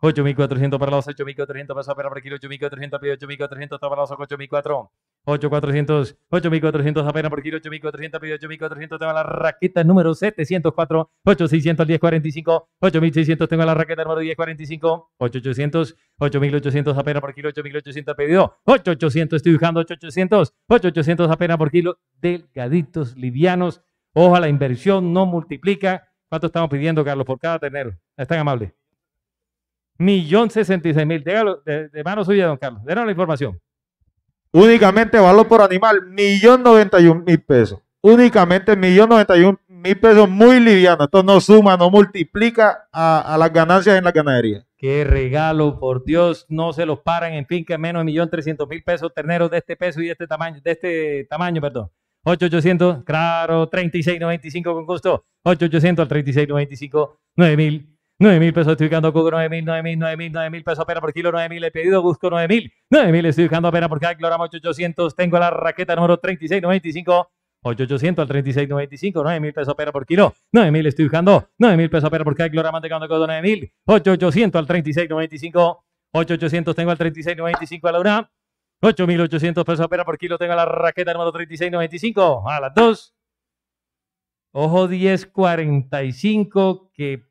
8.400 para los 8.400 a para por kilo, 8.400 pide 8.400 para los 8.400. 8400, 8400 apenas por kilo, 8400 pedido, 8400, tengo la raqueta número 704, 8600 al 1045, 8600 tengo la raqueta número 1045, 8800, 8800 apenas por kilo, 8800 pedido, 8800 estoy buscando 8800, 8800 apenas por kilo, delgaditos, livianos, ojalá la inversión, no multiplica. ¿Cuánto estamos pidiendo, Carlos, por cada ternero? Es tan amable. Millón sesenta mil. Dégalo, de, mano suya, don Carlos. Denos la información.
Únicamente valor por animal, millón noventa y mil pesos. Únicamente millón noventa y mil pesos muy liviano. Esto no suma, no multiplica a, las ganancias en la ganadería.
Qué regalo, por Dios, no se los paran en fin, que menos de millón trescientos mil pesos terneros de este peso y de este tamaño, de este tamaño, perdón. 8800, claro, 3695 con gusto. 8800 al 3695, 9000 9.000 pesos, estoy buscando Cuco, 9 mil, 9 mil, 9 mil, pesos, por kilo, 9.000. mil, he pedido, busco 9.000. 9.000 estoy buscando pera por cada kilogramo, 8.800. tengo la raqueta número 3695. 8800 al 3695, 9 mil pesos pera por kilo, 9 mil estoy buscando, 9 mil pesos pera por cada kilogramo, tengo 9 mil, 8800 al 3695, 8800 tengo al 3695 a la una, 8800 pesos opera por kilo, tengo la raqueta número 3695 a las 2. Ojo 1045 que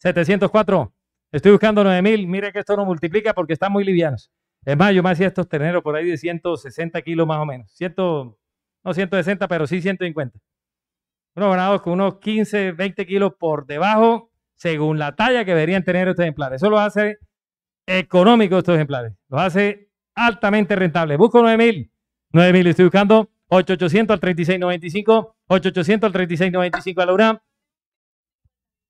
704. Estoy buscando 9000. Mire que esto no multiplica porque están muy livianos. Es más, yo me hacía estos terneros por ahí de 160 kilos más o menos. no 160, pero sí 150. Unos ganados con unos 15, 20 kilos por debajo, según la talla que deberían tener estos ejemplares. Eso lo hace económico estos ejemplares. Los hace altamente rentable. Busco 9000. 9000. Estoy buscando 8800 al 3695. 8800 al 3695 a la UNAM.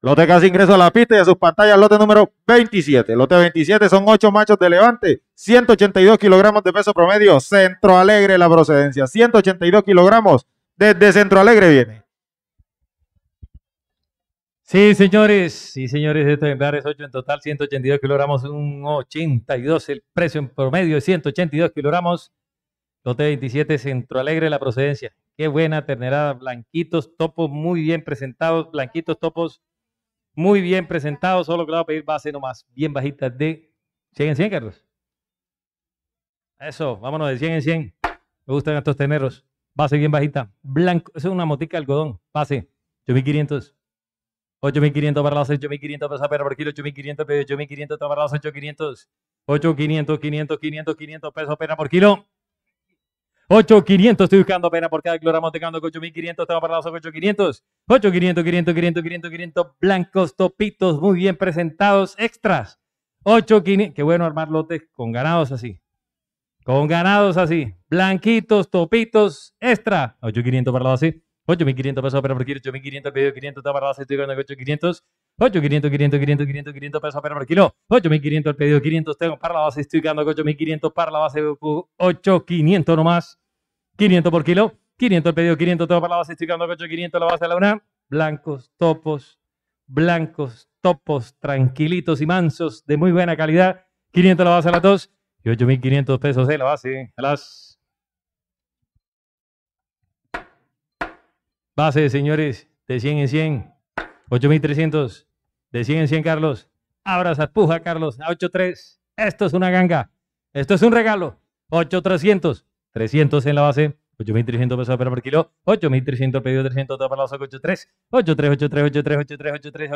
Lote casi ingreso a la pista y a sus pantallas lote
número 27. Lote 27 son 8 machos de levante, 182 kilogramos de peso promedio, Centro Alegre la procedencia, 182 kilogramos desde Centro Alegre viene.
Sí, señores, sí, señores, este estos es 8 en total, 182 kilogramos, un 82, el precio en promedio, 182 kilogramos, lote 27, Centro Alegre la procedencia. Qué buena ternerada, blanquitos, topos muy bien presentados, blanquitos, topos muy bien presentado, solo que le voy a pedir base nomás, bien bajita de 100 en 100, Carlos. Eso, vámonos de 100 en 100. Me gustan estos teneros. Base bien bajita. Blanco, eso es una motica de algodón. Base, 8500. 8500 para las 8500 pesos por kilo, 8500 8500 para 8500. 8500, 500, 500, 500 pesos pena por kilo. 8500, estoy buscando pena por cada kilogramo, con 8500, estamos parados a 8500. 8500, 500, 500, 500, 500, blancos, topitos, muy bien presentados, extras. 8500, qué bueno armar lotes con ganados así. Con ganados así, blanquitos, topitos, extra. 8500 parados así. 8500 pesos para por 8500 pedido 500, estamos parados, estoy ganando 8500. 8.500, 500, 500, 500, 500 pesos por kilo. 8.500 al pedido, 500 tengo para la base. Estoy ganando con 8.500 para la base. 8.500 nomás. 500 por kilo. 500 al pedido, 500 tengo para la base. Estoy ganando 8.500 la base de la una. Blancos, topos, blancos, topos, tranquilitos y mansos, de muy buena calidad. 500 la base a las 2 y 8.500 pesos en la base a las... Base, señores, de 100 en 100. 8.300. De 100 en 100, Carlos. Abrazas, puja, Carlos. A 8-3. Esto es una ganga. Esto es un regalo. 8-300. 300 en la base. 8.300 pesos pera por kilo. 8.300 pedido 300 todo para la 83. 83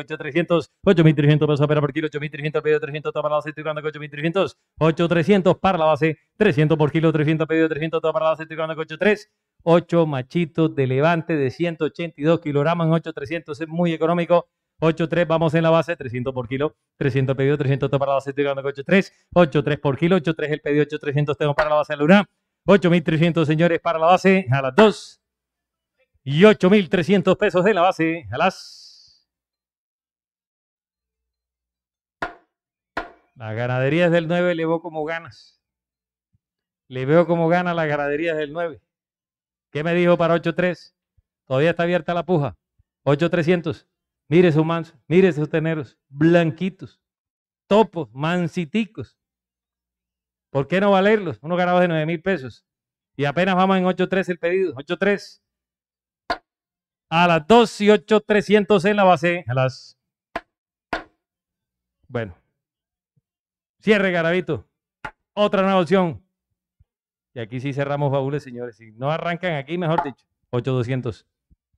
8.300 pesos pera por kilo. 8.300 pedido 300 todo para la base. Estoy ganando con 8.300. 8.300 para la base. 300 por kilo. 300 pedido 300 todo para la base. Estoy ganando con 83. 8 machitos de levante de 182 kilogramos en 8.300. Es muy económico. 8.3, vamos en la base, 300 por kilo, 300 pedido, 300 para la base, estoy ganando con 8.3, 3 por kilo, 8.3 el pedido, 8.300 tengo para la base de Luna, 8.300 señores para la base a las 2 y 8.300 pesos de la base a las... Las ganaderías del 9 le veo como ganas. Le veo como ganas las ganaderías del 9. ¿Qué me dijo para 8.3? Todavía está abierta la puja. 8.300. Mire esos mansos, mire esos teneros, blanquitos, topos, mansiticos. ¿Por qué no valerlos? Unos ganados de 9 mil pesos. Y apenas vamos en 8.3 el pedido, 8.3. A las 2 y 8.300 en la base. A las... Bueno. Cierre, Garabito. Otra nueva opción. Y aquí sí cerramos baúles, señores. Si no arrancan aquí, mejor dicho, 8.200.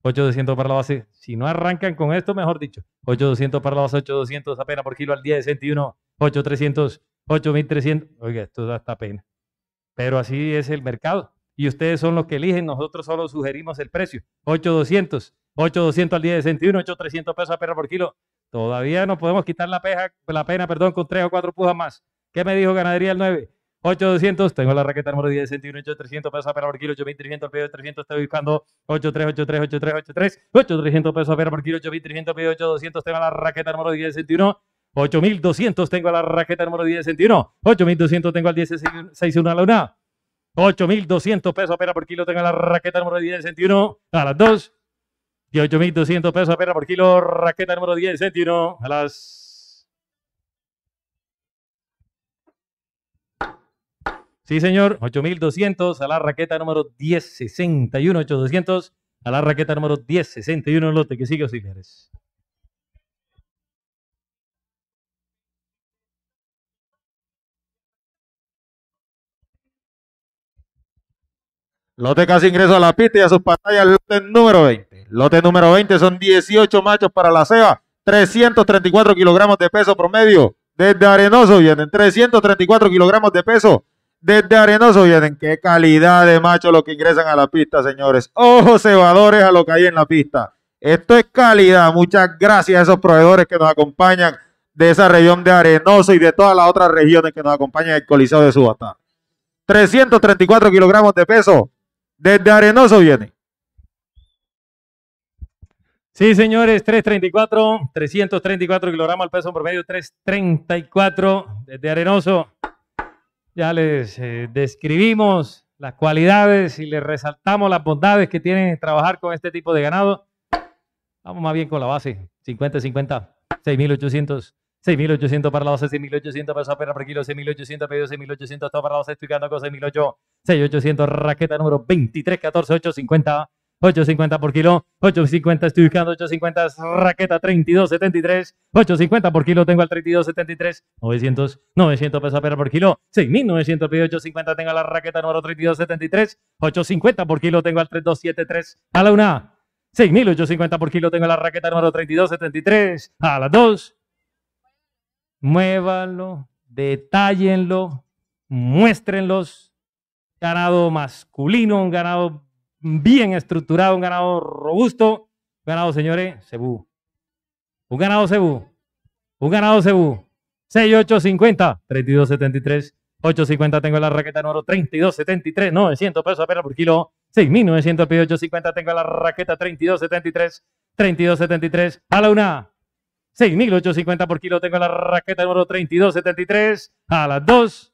8,200 para la base. Si no arrancan con esto, mejor dicho. 8,200 para la base, 8,200 apenas por kilo al día de 61. 8,300, 8,300. Oiga, esto da hasta pena. Pero así es el mercado. Y ustedes son los que eligen. Nosotros solo sugerimos el precio. 8,200. 8,200 al día de 61. 8,300 pesos apenas por kilo. Todavía no podemos quitar la, peja, la pena perdón, con tres o cuatro pujas más. ¿Qué me dijo Ganadería el 9? 8200, tengo la raqueta número 10, 61, 8300 pesos a pera por kilo, 8300 pesos, 300, estoy buscando 83838383, 8300 pesos a pera por kilo, 8300 pesos, 8200, tengo la raqueta número 10, 61, 8200, tengo la raqueta número 10, 61, 8200, tengo al 10, 61 a la 1, 8200 pesos a pera por kilo, tengo la raqueta número 10, 61 a las 2, y 8200 pesos a pera por kilo, raqueta número 10, 61 a las Sí, señor, 8200 a la raqueta número 1061, 8200 a la raqueta número 1061, lote que sigue auxiliares.
Lote casi ingreso a la pista y a sus pantallas, lote número 20. Lote
número 20 son 18 machos para la ceba, 334 kilogramos de peso promedio. Desde Arenoso vienen 334 kilogramos de peso. Desde Arenoso, vienen. qué calidad de macho los que ingresan a la pista, señores. Ojos cebadores a lo que hay en la pista. Esto es calidad. Muchas gracias a esos proveedores que nos acompañan de esa región de Arenoso y de todas las otras regiones que nos acompañan el Coliseo de Subasta. 334 kilogramos de peso. Desde Arenoso vienen.
Sí, señores, 334, 334 kilogramos al peso en promedio, 334 desde Arenoso. Ya les eh, describimos las cualidades y les resaltamos las bondades que tiene trabajar con este tipo de ganado. Vamos más bien con la base, 50-50, 6.800. 6.800 para la base, 6.800 para esa perra por kilo, 6.800 pedido, 6.800 todo para la base, estoy quedando con 6.800, 6.800, raqueta número 23, 14, 8, 50. 850 por kilo, 850 estoy buscando, 850 raqueta 3273, 850 por kilo tengo al 3273, 900, 900 pesos pera por kilo, 6900 pido 850 tengo la raqueta número 3273, 850 por kilo tengo al 3273, a la una, 6850 por kilo tengo la raqueta número 3273, a las dos, muévanlo, detállenlo, muéstrenlos, ganado masculino, un ganado bien estructurado, un ganado robusto. ganado, señores, Cebú. Un ganado Cebú. Un ganado Cebú. 6850, 3273. 850 tengo la raqueta número oro, 3273, 900 pesos apenas por kilo. 6900 pesos, 850, tengo la raqueta 3273, 3273 a la una. 6850 por kilo, tengo la raqueta número 3273 a las dos.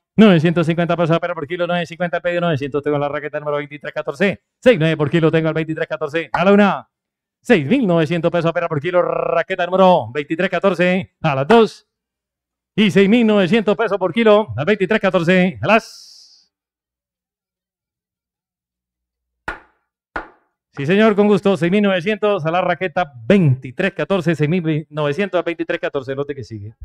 950 pesos pera por kilo, 950 pedido, 900 tengo la raqueta número 2314, 69 por kilo tengo el 2314, a la una, 6.900 pesos pera por kilo, raqueta número 2314, a las dos, y 6.900 pesos por kilo, al 2314, a las... Sí, señor, con gusto, 6.900 a la raqueta 2314, 6.900 a 2314, lote que sigue.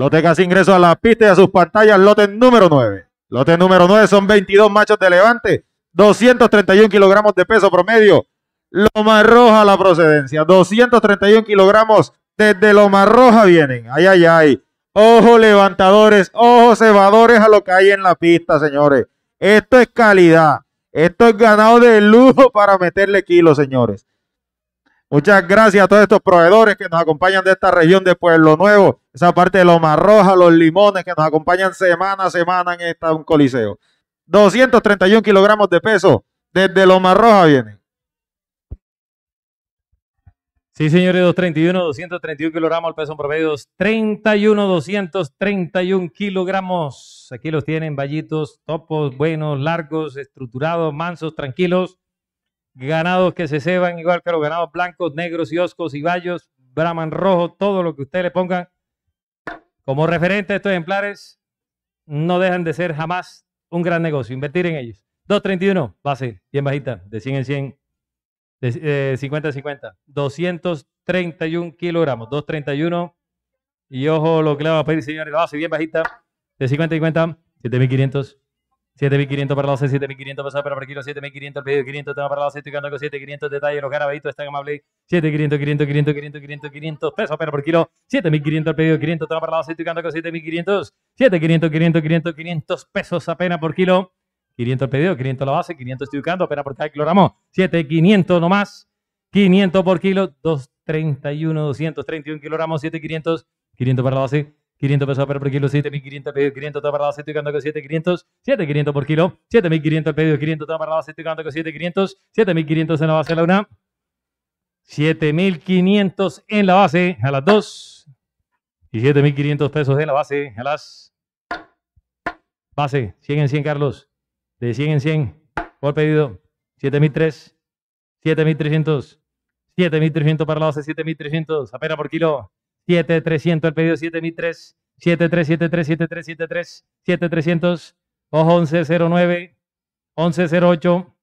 Loteca hace ingreso a la pista y a sus pantallas, lote número 9. Lote número 9
son 22 machos de levante, 231 kilogramos de peso promedio. Loma Roja la procedencia, 231 kilogramos desde Loma Roja vienen. Ay, ay, ay. Ojo levantadores, ojo cebadores a lo que hay en la pista, señores. Esto es calidad. Esto es ganado de lujo para meterle kilos, señores. Muchas gracias a todos estos proveedores que nos acompañan de esta región de Pueblo Nuevo esa parte de Loma Roja, los limones que nos acompañan semana a semana en esta un coliseo. 231 kilogramos de peso desde Loma Roja viene.
Sí, señores, 231, 231 kilogramos, al peso en promedio, 31, 231 kilogramos. Aquí los tienen, vallitos, topos, buenos, largos, estructurados, mansos, tranquilos. Ganados que se ceban, igual que los ganados blancos, negros y oscos y bayos, braman rojo, todo lo que ustedes le pongan como referente, estos ejemplares no dejan de ser jamás un gran negocio. Invertir en ellos. 231, base, bien bajita, de 100 en 100, de 50 eh, en 50. 231 kilogramos, 231. Y ojo lo que le vamos a pedir, señores, la base bien bajita, de 50 en 50, 7500. 7500 para base, 7500 pesos para kilo, 7500 pedido, 500 tema para los con 7500 detalle, los garabitos están amables, 7500, 500, 500, 500, 500, 500 pesos apenas por kilo, 7500 pedido, 500 tema para los 7500 7500, 7500, 500, 500, 500 pesos apenas por kilo, 500 pedido, 500 la base, 500 estoy buscando, apenas por cada kilogramo, 7500 nomás, 500 por kilo, 231, 231 kilogramos, 7500, 500 para la base, 500 pesos por kilo, 7500 pedidos, 500 estoy ganando con 7500, 7500 por kilo, 7500 pedidos, 500 estoy ganando con 7500, 7500 en la base a la una, 7500 en la base a las 2 y 7500 pesos en la base a las base, 100 en 100 Carlos, de 100 en 100 por pedido, 7003, 7300, 7300 para la base, 7300, apenas por kilo. 7300, el pedido 7300. 7373, 7373, 7300, 1109, 1108,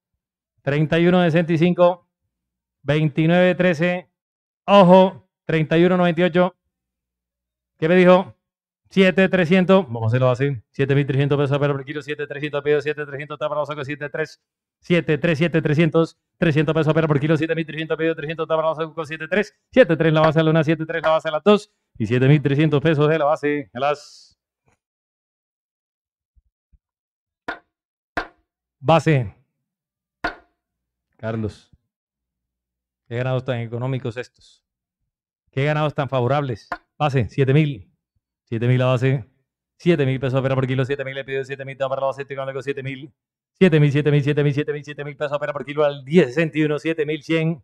3165, 2913, ojo, 3198. ¿Qué me dijo? 7300, vamos a hacerlo así, 7300 pesos pero el kilo, 7300 pedido, 7300 está para los sacos, 7300. 7, 3, 7, 300 300 pesos pera por kilo, 7300 pedido, 300 la base con 7, 3, la base de la 1, 3, la base de 2 y 7300 pesos de la base de las. Base. Carlos, qué ganados tan económicos estos. Qué ganados tan favorables. Base, 7000. 7000 la base. 7000 pesos pera por kilo, 7000 le pido, 7000 la base, este con 7000. 7 mil, 7 mil, 7 mil, 7 mil, 7 mil pesos apenas por kilo al 1061, 7 mil 100,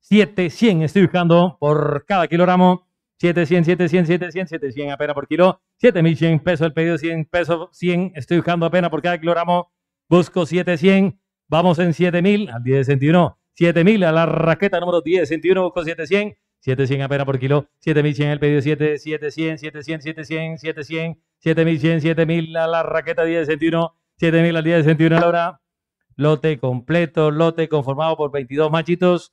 7 100 estoy buscando por cada kilogramo. 7100, 7100, 7100, 700 apenas por kilo. 7100 pesos el pedido, 100 pesos, 100. Estoy buscando apenas por cada kilogramo. Busco 7100, Vamos en 7000 al 1061. 7000 a la raqueta número 1061. Busco 7100, 7100 apenas por kilo. 7100 el pedido, 7, 700, 7100, 7100, 7100, 7100, 7100, a la raqueta 1061. 7.000 al día de 61 la hora. Lote completo, lote conformado por 22 machitos,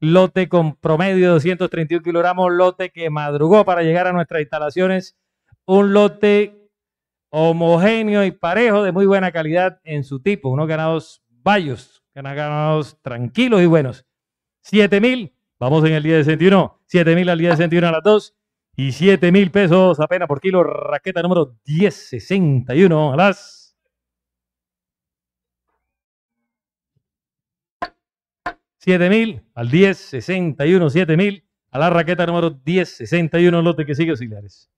lote con promedio de 231 kilogramos, lote que madrugó para llegar a nuestras instalaciones, un lote homogéneo y parejo de muy buena calidad en su tipo, unos ganados vallos, ganados tranquilos y buenos. 7.000, vamos en el día de 61, 7.000 al día de 61 a las 2 y 7.000 pesos apenas por kilo, raqueta número 1061 a las... 7000 al 10, 7000 a la raqueta número 10.61, lote que sigue auxiliares.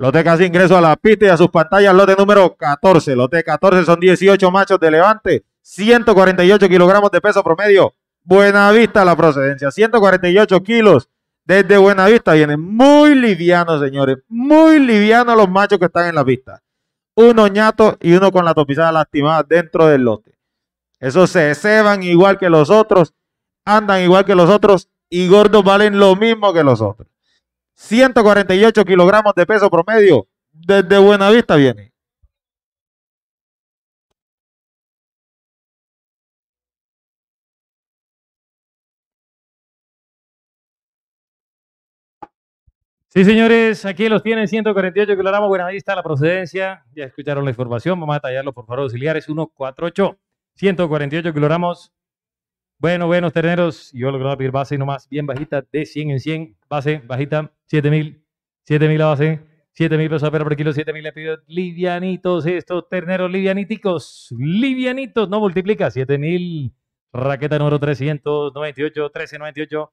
Lote casi ingreso a la pista y a sus pantallas, lote número 14. Lote
14 son 18 machos de levante, 148 kilogramos de peso promedio. Buenavista la procedencia, 148 kilos. Desde Buenavista vienen muy livianos, señores. Muy livianos los machos que están en la pista. Uno ñato y uno con la topizada lastimada dentro del lote. Esos se ceban igual que los otros, andan igual que los otros y gordos valen lo mismo que los otros. 148
kilogramos de peso promedio. Desde Buenavista viene.
Sí, señores, aquí los tienen 148 kilogramos. Buenavista, la procedencia. Ya escucharon la información. Vamos a detallarlo, por favor, auxiliares. 148, 148 kilogramos. Bueno, buenos terneros. Yo logro pedir base nomás bien bajita, de 100 en 100. Base bajita, 7000. 7000 la base. 7000 pesos a por kilo, 7000 le pido. Livianitos estos terneros, livianiticos. Livianitos, no multiplica. 7000. Raqueta número 398, 1398.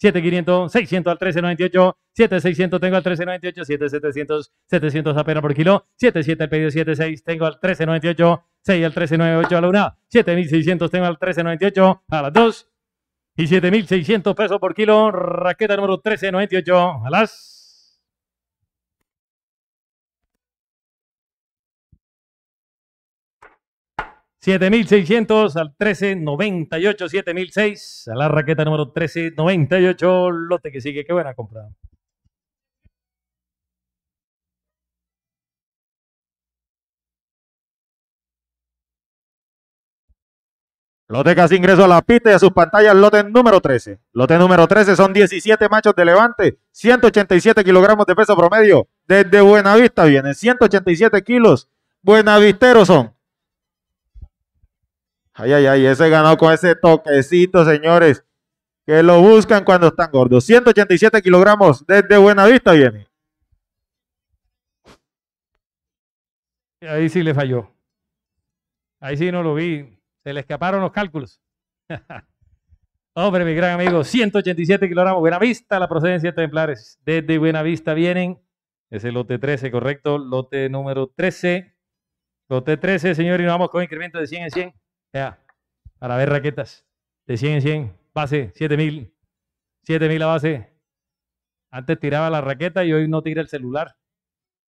7500, 600 al 1398, 7600 tengo al 1398, 7700, 700 apenas por kilo, 77 al pedido, 76 tengo al 1398, 6 al 1398 a la 1, 7600 tengo al 1398 a las 2 y 7600 pesos por kilo, raqueta número 1398 a las 7600 al 1398, 7006, a la raqueta número 1398, lote que sigue, qué buena compra.
Lote casi ingreso a la pista y a sus pantallas, lote número 13. Lote número 13 son 17 machos de
levante, 187 kilogramos de peso promedio. Desde Buenavista vienen, 187 kilos. Buenavisteros son. Ay, ay, ay, ese ganó con ese toquecito, señores. Que lo buscan cuando están gordos. 187 kilogramos desde Buenavista viene.
Ahí sí le falló. Ahí sí no lo vi. Se le escaparon los cálculos. Hombre, mi gran amigo, 187 kilogramos. Buenavista, la procedencia de Templares. Desde Buenavista vienen. Es el lote 13, correcto. Lote número 13. Lote 13, señores y nos vamos con incremento de 100 en 100. Ya, para ver raquetas. De 100 en 100, base, 7000. 7000 la base. Antes tiraba la raqueta y hoy no tira el celular.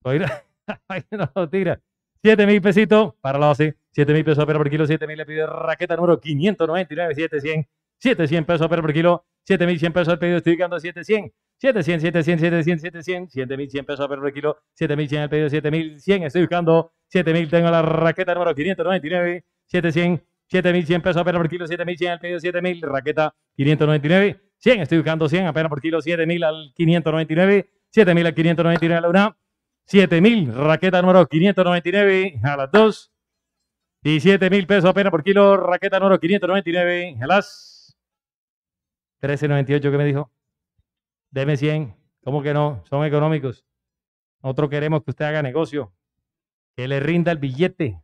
Hoy no lo tira. 7000 pesitos para la base, 7000 pesos perro por kilo, 7000 le pide raqueta número 599, 700, 700 pesos por kilo, 7100 pesos el pedido, estoy buscando 700, 700, 700, 700, 700, 7100 pesos por kilo, 7100 el pedido, 7100, estoy buscando 7000, tengo la raqueta número 599, 700, 7.100 pesos apenas por kilo, 7.100 al pedido, 7.000, raqueta 599, 100, estoy buscando 100 apenas por kilo, 7.000 al 599, 7.000 al 599 a la una, 7.000, raqueta número 599 a las 2, y 7.000 pesos apenas por kilo, raqueta número 599 a las 13.98 que me dijo, deme 100, ¿cómo que no? Son económicos. Nosotros queremos que usted haga negocio, que le rinda el billete,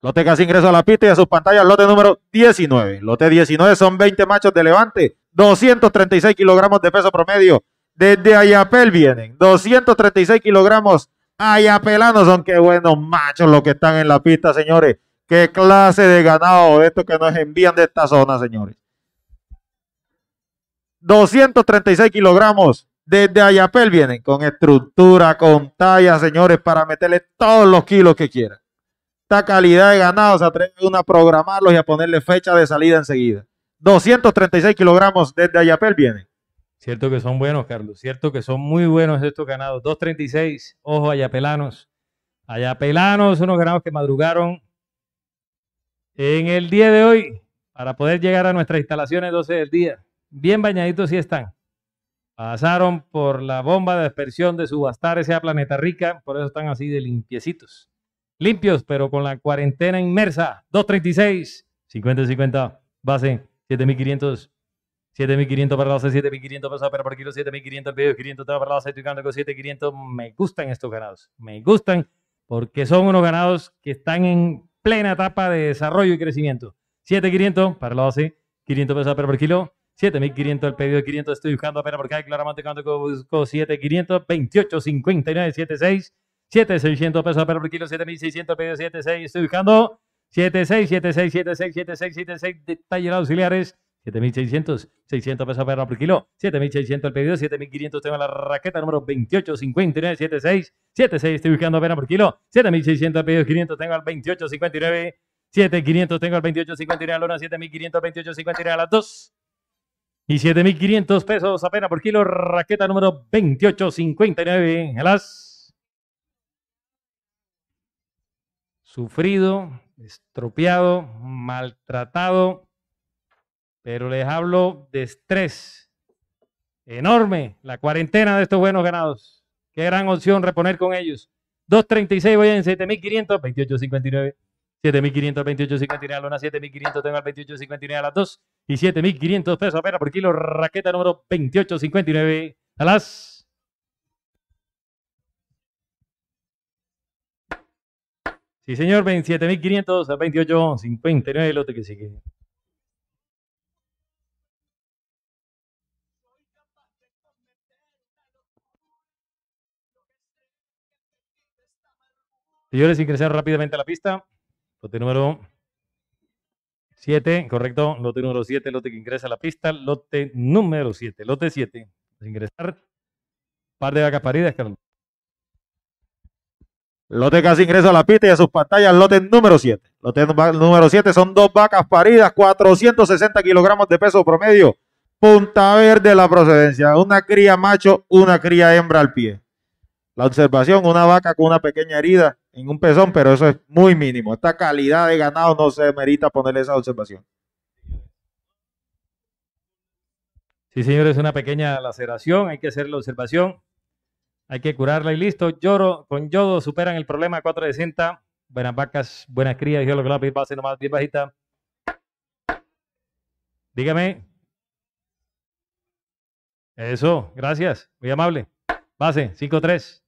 Lote Casi ingreso a la pista y a sus pantallas lote número 19.
Lote 19 son 20 machos de levante, 236 kilogramos de peso promedio. Desde Ayapel vienen, 236 kilogramos ayapelanos son. Qué buenos machos los que están en la pista, señores. Qué clase de ganado esto que nos envían de esta zona, señores. 236 kilogramos desde Ayapel vienen con estructura, con talla, señores, para meterle todos los kilos que quieran esta calidad de ganado se atreve uno a programarlos y a ponerle fecha de salida enseguida. 236 kilogramos desde Ayapel vienen.
Cierto que son buenos, Carlos. Cierto que son muy buenos estos ganados. 236, ojo, Ayapelanos. Ayapelanos, unos ganados que madrugaron en el día de hoy para poder llegar a nuestras instalaciones 12 del día. Bien bañaditos sí están. Pasaron por la bomba de dispersión de subastar a Planeta Rica, por eso están así de limpiecitos limpios, pero con la cuarentena inmersa. 236, 50-50, base 7500. 7500 para la base, 7500 pesos para por kilo, 7500 el video, 500 para la base, estoy buscando con 7500. Me gustan estos ganados, me gustan porque son unos ganados que están en plena etapa de desarrollo y crecimiento. 7500 para la base, 500 pesos para por kilo, 7500 al pedido, 500 estoy buscando apenas por hay claramente cuando busco 7500, 28, 59, 76. 7,600 pesos per por kilo, 7,600 pedido 7,6. Estoy buscando 7.600, 7.600, 7.600, 7,600. auxiliares. 7,600, 600 pesos per por kilo, 7,600 al pedido, 7,500 tengo la raqueta número 2859, 76, 76 estoy buscando pena por kilo, 7,600 el pedido, 500 tengo al 2859, 7,500 tengo al 2859, lona 7,500 2859 a las dos y 7,500 pesos apenas por kilo, raqueta número 2859 a las sufrido, estropeado, maltratado, pero les hablo de estrés enorme, la cuarentena de estos buenos ganados. Qué gran opción reponer con ellos. 236, voy en 7500, 2859. 7.500, 28.59 a lona, 7.500 tengo al 28.59 a las 2 y 7.500 pesos apenas por kilo, raqueta número 28.59 a las Sí, señor, 27.500 a 28.59, el lote que sigue. Señores, ingresar rápidamente a la pista. Lote número 7, correcto. Lote número 7, lote que ingresa a la pista. Lote número 7, lote 7. Ingresar. Par de vacas paridas, Carlos. Lote casi ingresa a
la pista y a sus pantallas, lote número 7. Lote número 7 son dos vacas paridas, 460 kilogramos de peso promedio. Punta verde la procedencia. Una cría macho, una cría hembra al pie. La observación, una vaca con una pequeña herida en un pezón, pero eso es muy mínimo. Esta calidad de ganado no se merita ponerle esa observación.
Sí, señores, una pequeña laceración, hay que hacer la observación. Hay que curarla y listo. Lloro, con yodo superan el problema 4 de cinta. Buenas vacas, buenas crías. Yo lo que la pipa nomás bien bajita. Dígame. Eso, gracias. Muy amable. Base, 5-3.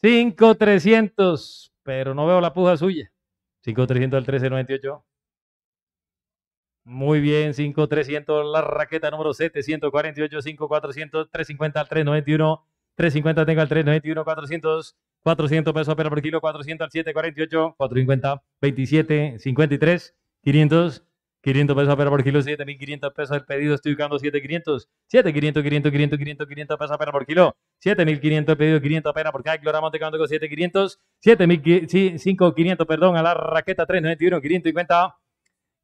5-300, pero no veo la puja suya. 5-300 al 1398. Muy bien, 5300, la raqueta número 748, 5400, 350 al 391, 350 tengo al 391, 400, 400 pesos pero por kilo, 400 al 748, 450, 27, 53, 500, 500 pesos pero por kilo, 7500 pesos el pedido, estoy buscando 7500, 7500, 500, 500, 500, 500 pesos pero por kilo, 7500 pedido, 500 apenas por kilo, kilogramo, te con 7500, 7500, perdón, a la raqueta 391, 550.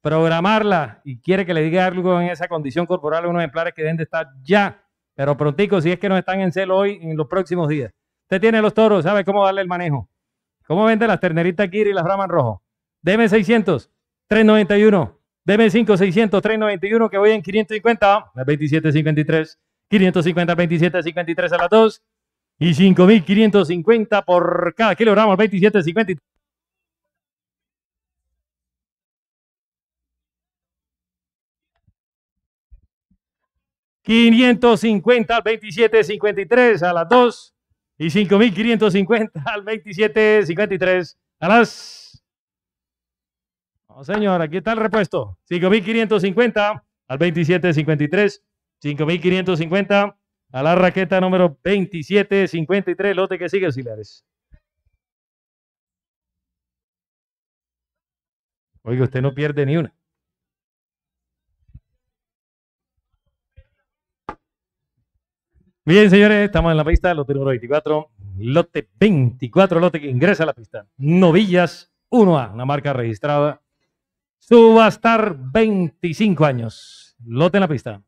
programarla y quiere que le diga algo en esa condición corporal a unos ejemplares que deben de estar ya, pero prontico, si es que no están en celo hoy, en los próximos días. Usted tiene los toros, sabe cómo darle el manejo. ¿Cómo vende las terneritas Kiri y las ramas Rojo? Deme 600, 391. Deme 5, 600, 391, que voy en 550, 27.53. 550, 27.53 a las 2. Y 5.550 por cada kilogramo, 27.53. 550 al 2753 a las 2 y 5550 al 2753 a las... No, señor, aquí está el repuesto. 5550 al 2753. 5550 a la raqueta número 2753. Lote que sigue, auxiliares. Oiga, usted no pierde ni una. Bien, señores, estamos en la pista, lote número 24, lote 24, lote que ingresa a la pista. Novillas 1A, la marca registrada. Subastar 25 años. Lote en la pista.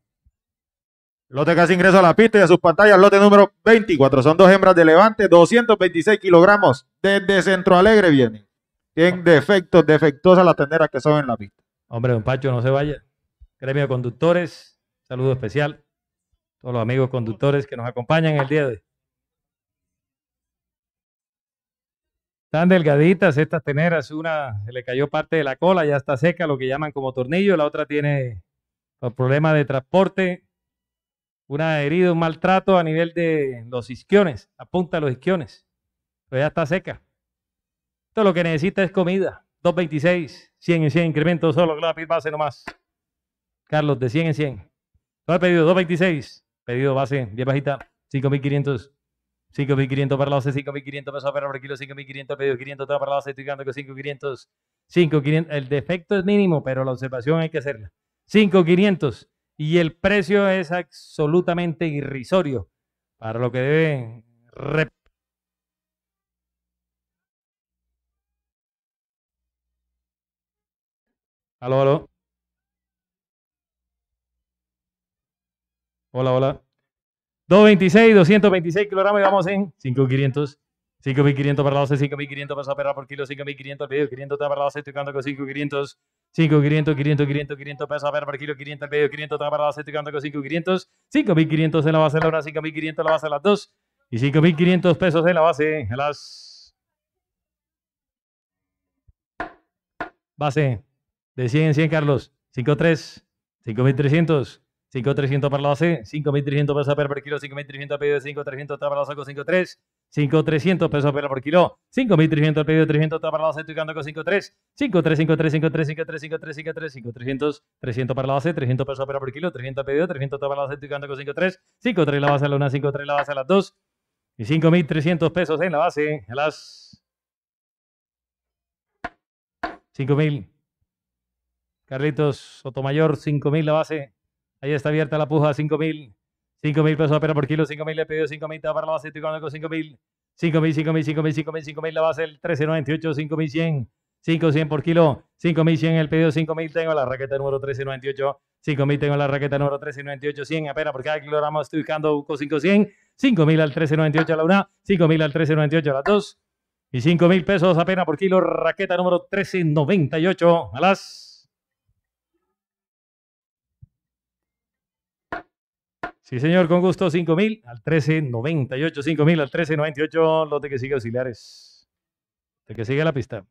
Lote casi ingresa a la pista y a sus pantallas, lote número 24.
Son dos hembras de levante, 226 kilogramos. Desde Centro Alegre vienen. Tienen
defectos,
defectuosa las tenderas que son en la pista.
Hombre, don Pacho, no se vaya. Gremio de conductores, saludo especial todos los amigos conductores que nos acompañan el día de hoy. Están delgaditas estas teneras, una se le cayó parte de la cola, ya está seca, lo que llaman como tornillo, la otra tiene problemas de transporte, una herida, un maltrato a nivel de los isquiones, la punta de los isquiones, pero ya está seca. todo lo que necesita es comida, 226, 100 en 100 incremento, solo, claro, base nomás. Carlos, de 100 en 100. Lo ha pedido, 226. Pedido base, 10 bajita, 5.500. 5.500 para la base, 5.500 pesos para por kilo, 5.500, pedido 500 para la base, estoy ganando con 5.500. 5.500, el defecto es mínimo, pero la observación hay que hacerla. 5.500 y el precio es absolutamente irrisorio para lo que debe Aló, aló. Hola, hola. 226, 226 kilogramos y vamos en 5500. 5500 para la 12, 5500 para perra por kilo, 5500 pedido, 500 para con 5500. 5500, 500, 500, 500 pesos a ver por kilo, 500 500 para la con 5500. 5500 en la base de la 1, 5500 en la base de las 2 y 5500 pesos en la base de las. Base de 100 100, Carlos. 5.300, 5300. 5.300 para la base, 5.300 pesos por kilo, 5.300 al pedido de 5.300 para la saco 5.3, 5.300 pesos por kilo, 5.300 al pedido de 300 para la base, estoy con 5.3, 5.3, 5.3, 5.3, 5.3, 5.3, 5.3, 5.300, 300 para la base, 300 pesos por kilo, 300 pedido, 300 para la base, estoy con 5.3, 5.3 la base a la 1, 5.3 la base a las 2 y 5.300 pesos en la base a las 5.000. Carlitos otomayor 5.000 la base. Ahí está abierta la puja, 5.000. 5.000 pesos apenas por kilo, 5.000 le pedí 5.000 para la base, estoy con 5.000. 5.000, 5.000, 5.000, 5.000, 5.000 la base, el 1398, 5.100. 5.100 por kilo, 5.100 el pedido, 5.000 tengo la raqueta número 1398, 5.000 tengo la raqueta número 1398, 100 apenas por cada kilogramo estoy buscando UCO 500, 5.000 al 1398 a la una, 5.000 al 1398 a las 2 y 5.000 pesos apenas por kilo, raqueta número 1398 a Sí, señor, con gusto, 5000 al 1398, 5000 al 1398, lote que sigue auxiliares, de que sigue la pista.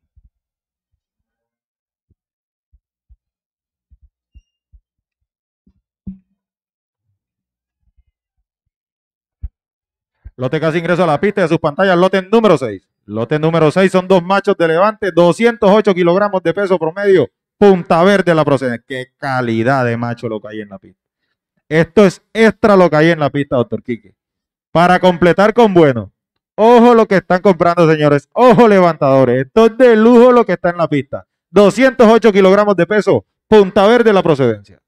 Lote que hace
ingreso a la pista de sus pantallas, lote número 6. Lote número 6 son dos machos de levante, 208 kilogramos de peso promedio, punta verde la procede. Qué calidad de macho lo que hay en la pista. Esto es extra lo que hay en la pista, doctor Quique. Para completar con bueno. Ojo lo que están comprando, señores. Ojo, levantadores. Esto es de lujo lo que está en la pista. 208 kilogramos de peso. Punta verde la procedencia.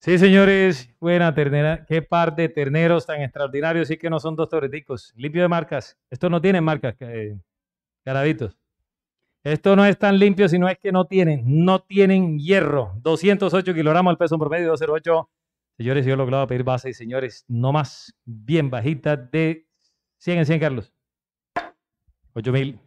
Sí, señores, buena ternera. Qué par de terneros tan extraordinarios. Sí que no son dos toreticos. Limpio de marcas. Esto no tienen marcas, eh, caraditos. Esto no es tan limpio, sino es que no tienen, no tienen hierro. 208 kilogramos al peso en promedio, 208. Señores, yo lo he a pedir base y señores, no más, bien bajita de 100 en 100, Carlos. 8 mil.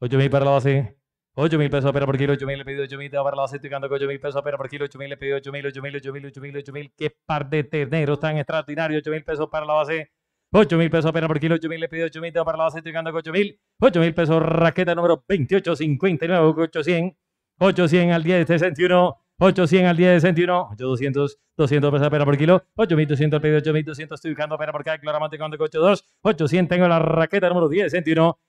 8 mil para la base. 8 pesos pero por kilo, 8 mil, le pedí 8 mil, para la base, estoy quedando con 8 mil pesos pero por kilo, 8 le pedí 8000, 8000, 8000, 8.000, 8.000. mil, qué par de terneros tan extraordinarios, 8 mil pesos para la base, 8.000 mil pesos apenas por kilo, 8.000, le pido 8.000, mil, para la base, estoy ganando 8 8.000 8 pesos, raqueta número 59, 800, 800 al 10 de 61, 800 al 10 de 61, 800, 200 pesos apenas por kilo, 8200 le pido 8200 estoy buscando apenas por cada cloramante, estoy 8, 82, 800 tengo la raqueta número 10 61,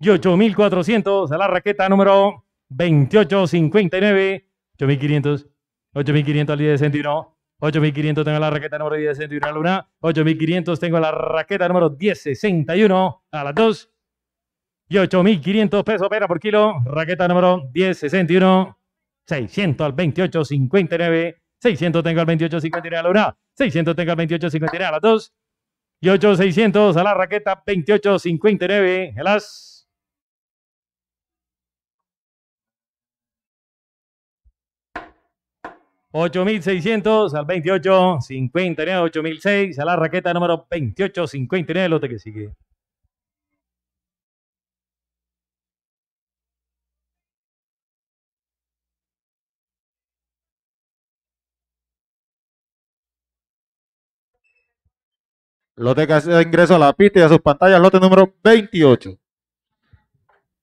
y 8400 a la raqueta número 2859. 8500, 8500 al 10.61. de 8500 tengo la raqueta número 10.61 a la luna. 8500 tengo la raqueta número 1061 a las 2. Y 8500 pesos pena por kilo. Raqueta número 1061. 600 al 2859. 600 tengo al 2859 a la luna. 600 tengo al 2859 a las dos. Y 8600 a la raqueta 2859 a las 8600 al 2859, 8006 a la raqueta número 2859, lote que sigue.
Lote que hace ingreso a la pista y a sus pantallas, lote número 28.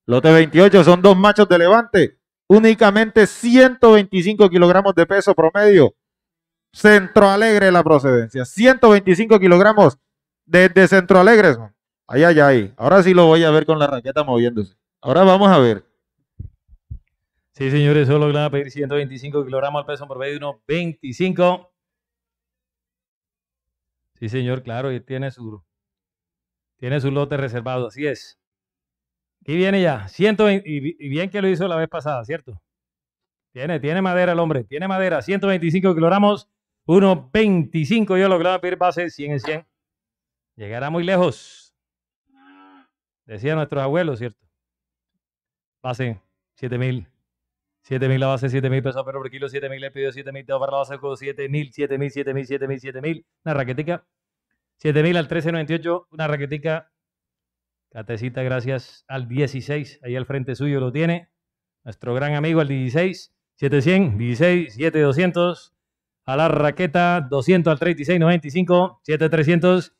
Lote 28 son dos
machos de levante únicamente 125 kilogramos de peso promedio. Centro Alegre la procedencia. 125 kilogramos desde de Centro Ay, ay, ay. Ahora sí lo voy a ver con la raqueta moviéndose. Ahora vamos a ver.
Sí, señores, solo a pedir 125 kilogramos al peso promedio, unos 25. Sí, señor, claro, y tiene su, tiene su lote reservado, así es. Aquí viene ya, y bien que lo hizo la vez pasada, ¿cierto? Tiene, tiene madera el hombre, tiene madera, 125 kilogramos, 1.25, yo lo pedir base 100 en 100. Llegará muy lejos, Decía nuestros abuelos, ¿cierto? Base 7.000. 7.000 la base, 7.000 pesos pero por kilo, 7.000 le pidió, 7.000 te va para la base, 7.000, 7.000, 7.000, 7.000, 7.000, una raquetica. 7.000 al 13.98, una raquetica Catecita, gracias al 16, ahí al frente suyo lo tiene. Nuestro gran amigo, el 16, 700, 16, 7200. A la raqueta, 200 al 36, 95, 7300,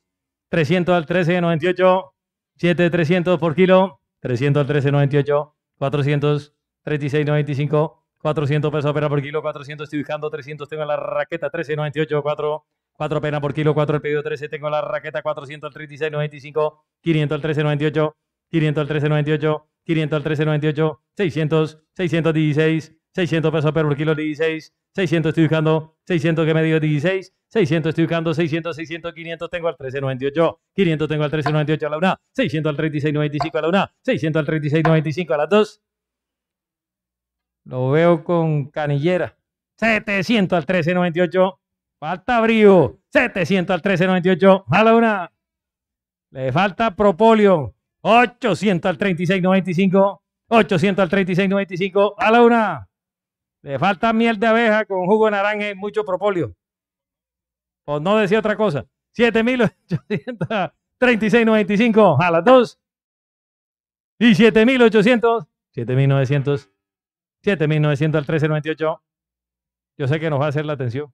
300 al 13, 98, 7300 por kilo, 300 al 13, 98, 400, 36, 95, 400 pesos por kilo, 400 estoy buscando, 300 tengo la raqueta, 13, 98, 4. 4 pena por kilo, 4 el pedido 13. Tengo la raqueta 400 al al 95, 13, 98, 13, 98, 13, 98, 600, 616, 600 pesos por kilo, 16, 600 estoy buscando, 600 que me dio 16, 600 estoy buscando, 600, 600, 500 tengo al 1398, 500 tengo al 1398 a la 1, 600 al 95 a la 1, 600 al 95 a las dos, Lo veo con canillera. 700 al 1398. Falta brío. 700 al 1398. A la una. Le falta propolio. 800 al 3695. 800 al 3695. A la una. Le falta miel de abeja con jugo de naranja y mucho propolio. Por no decir otra cosa. 7.836.95 a las dos. Y 7.800. 7.900. 7.900 al 13.98. Yo sé que nos va a hacer la atención.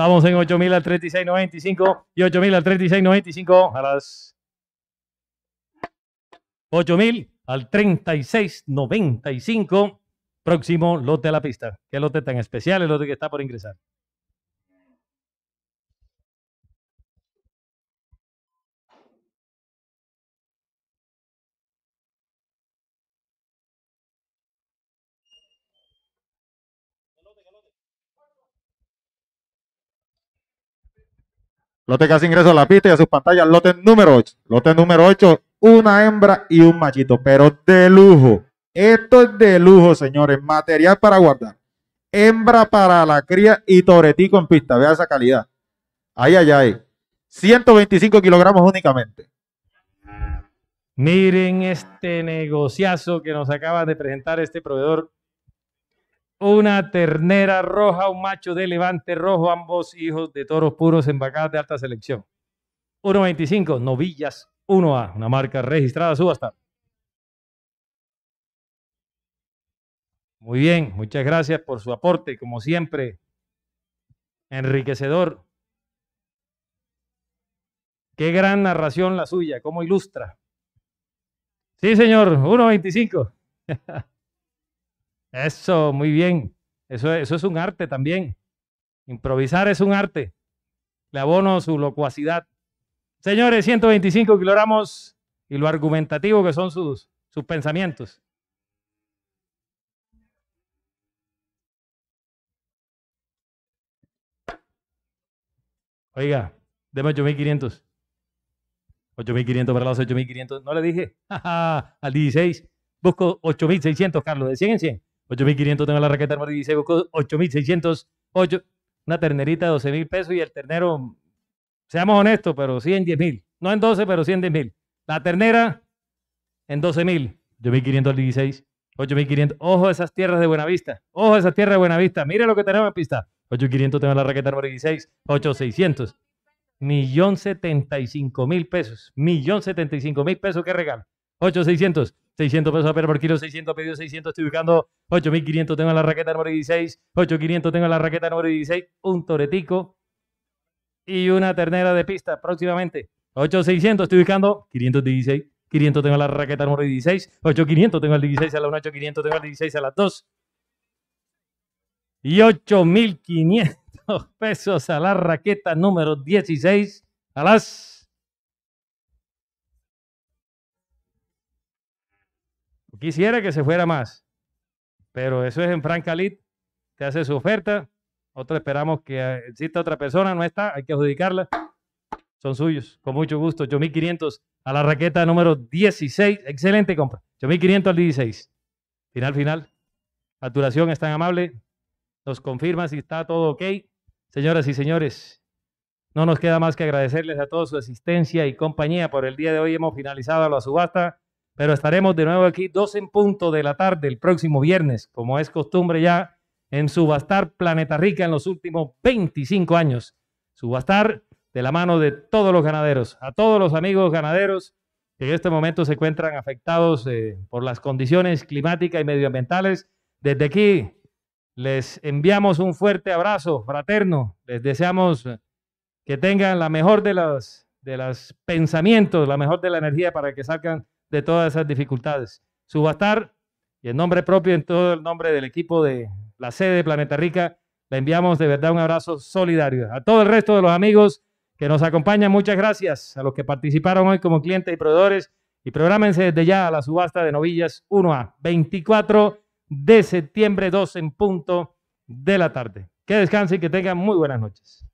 Vamos en 8000 al 3695 y 8000 al 3695 a las 8000 al 3695. Próximo lote a la pista. ¿Qué lote tan especial? El lote que está por ingresar.
Lote hace ingreso a la pista y a sus pantallas. Lote número
8. Lote número 8, una hembra y un machito, pero de lujo. Esto es de lujo, señores. Material para guardar. Hembra para la cría y toretico en pista. Vea esa calidad. Ahí, ay, ay. 125 kilogramos únicamente.
Miren este negociazo que nos acaba de presentar este proveedor una ternera roja, un macho de levante rojo, ambos hijos de toros puros en vacadas de alta selección. 1.25, novillas 1A, una marca registrada, subasta. Muy bien, muchas gracias por su aporte, como siempre, enriquecedor. Qué gran narración la suya, cómo ilustra. Sí, señor, 1.25. Eso, muy bien. Eso, es un arte también. Improvisar es un arte. Le abono su locuacidad. Señores, 125 kilogramos y lo argumentativo que son sus, sus pensamientos. Oiga, deme 8500. 8500 para los 8500. No le dije. al 16. Busco 8600, Carlos, de 100 en 100. 8500 tengo la raqueta número 16, 8600, 8, una ternerita de 12.000 pesos y el ternero, seamos honestos, pero sí en 10.000, No en 12, pero sí en 10.000, La ternera en 12.000, 8500 al 16, 8500. Ojo esas tierras de Buenavista, ojo a esas tierras de Buenavista. Mire lo que tenemos en pista. 8500 tengo la raqueta número 16, 8600 millón setenta mil pesos. Millón setenta mil pesos, qué regalo. 8.600, 600 pesos pero por kilo, 600 pedido. 600, estoy buscando 8500, tengo la raqueta número 16, 8500, tengo la raqueta número 16, un toretico y una ternera de pista próximamente. 8600, estoy buscando 516, 500 tengo la raqueta número 16, 8500 tengo el 16 a la 1, 8500 tengo el 16 a las 2 y 8500 pesos a la raqueta número 16 a las Quisiera que se fuera más, pero eso es en Franca lid Te hace su oferta. Nosotros esperamos que eh, exista otra persona, no está, hay que adjudicarla. Son suyos, con mucho gusto. 8500 a la raqueta número 16. Excelente compra. 8500 al 16. Final, final. Facturación es tan amable. Nos confirma si está todo ok. Señoras y señores, no nos queda más que agradecerles a todos su asistencia y compañía. Por el día de hoy hemos finalizado la subasta pero estaremos de nuevo aquí dos en punto de la tarde el próximo viernes, como es costumbre ya en Subastar Planeta Rica en los últimos 25 años. Subastar de la mano de todos los ganaderos, a todos los amigos ganaderos que en este momento se encuentran afectados eh, por las condiciones climáticas y medioambientales. Desde aquí les enviamos un fuerte abrazo fraterno, les deseamos que tengan la mejor de las de los pensamientos, la mejor de la energía para que salgan de todas esas dificultades. Subastar, y en nombre propio, en todo el nombre del equipo de la sede de Planeta Rica, le enviamos de verdad un abrazo solidario. A todo el resto de los amigos que nos acompañan, muchas gracias. A los que participaron hoy como clientes y proveedores. Y prográmense desde ya a la subasta de novillas 1A, 24 de septiembre, 2 en punto de la tarde. Que descansen y que tengan muy buenas noches.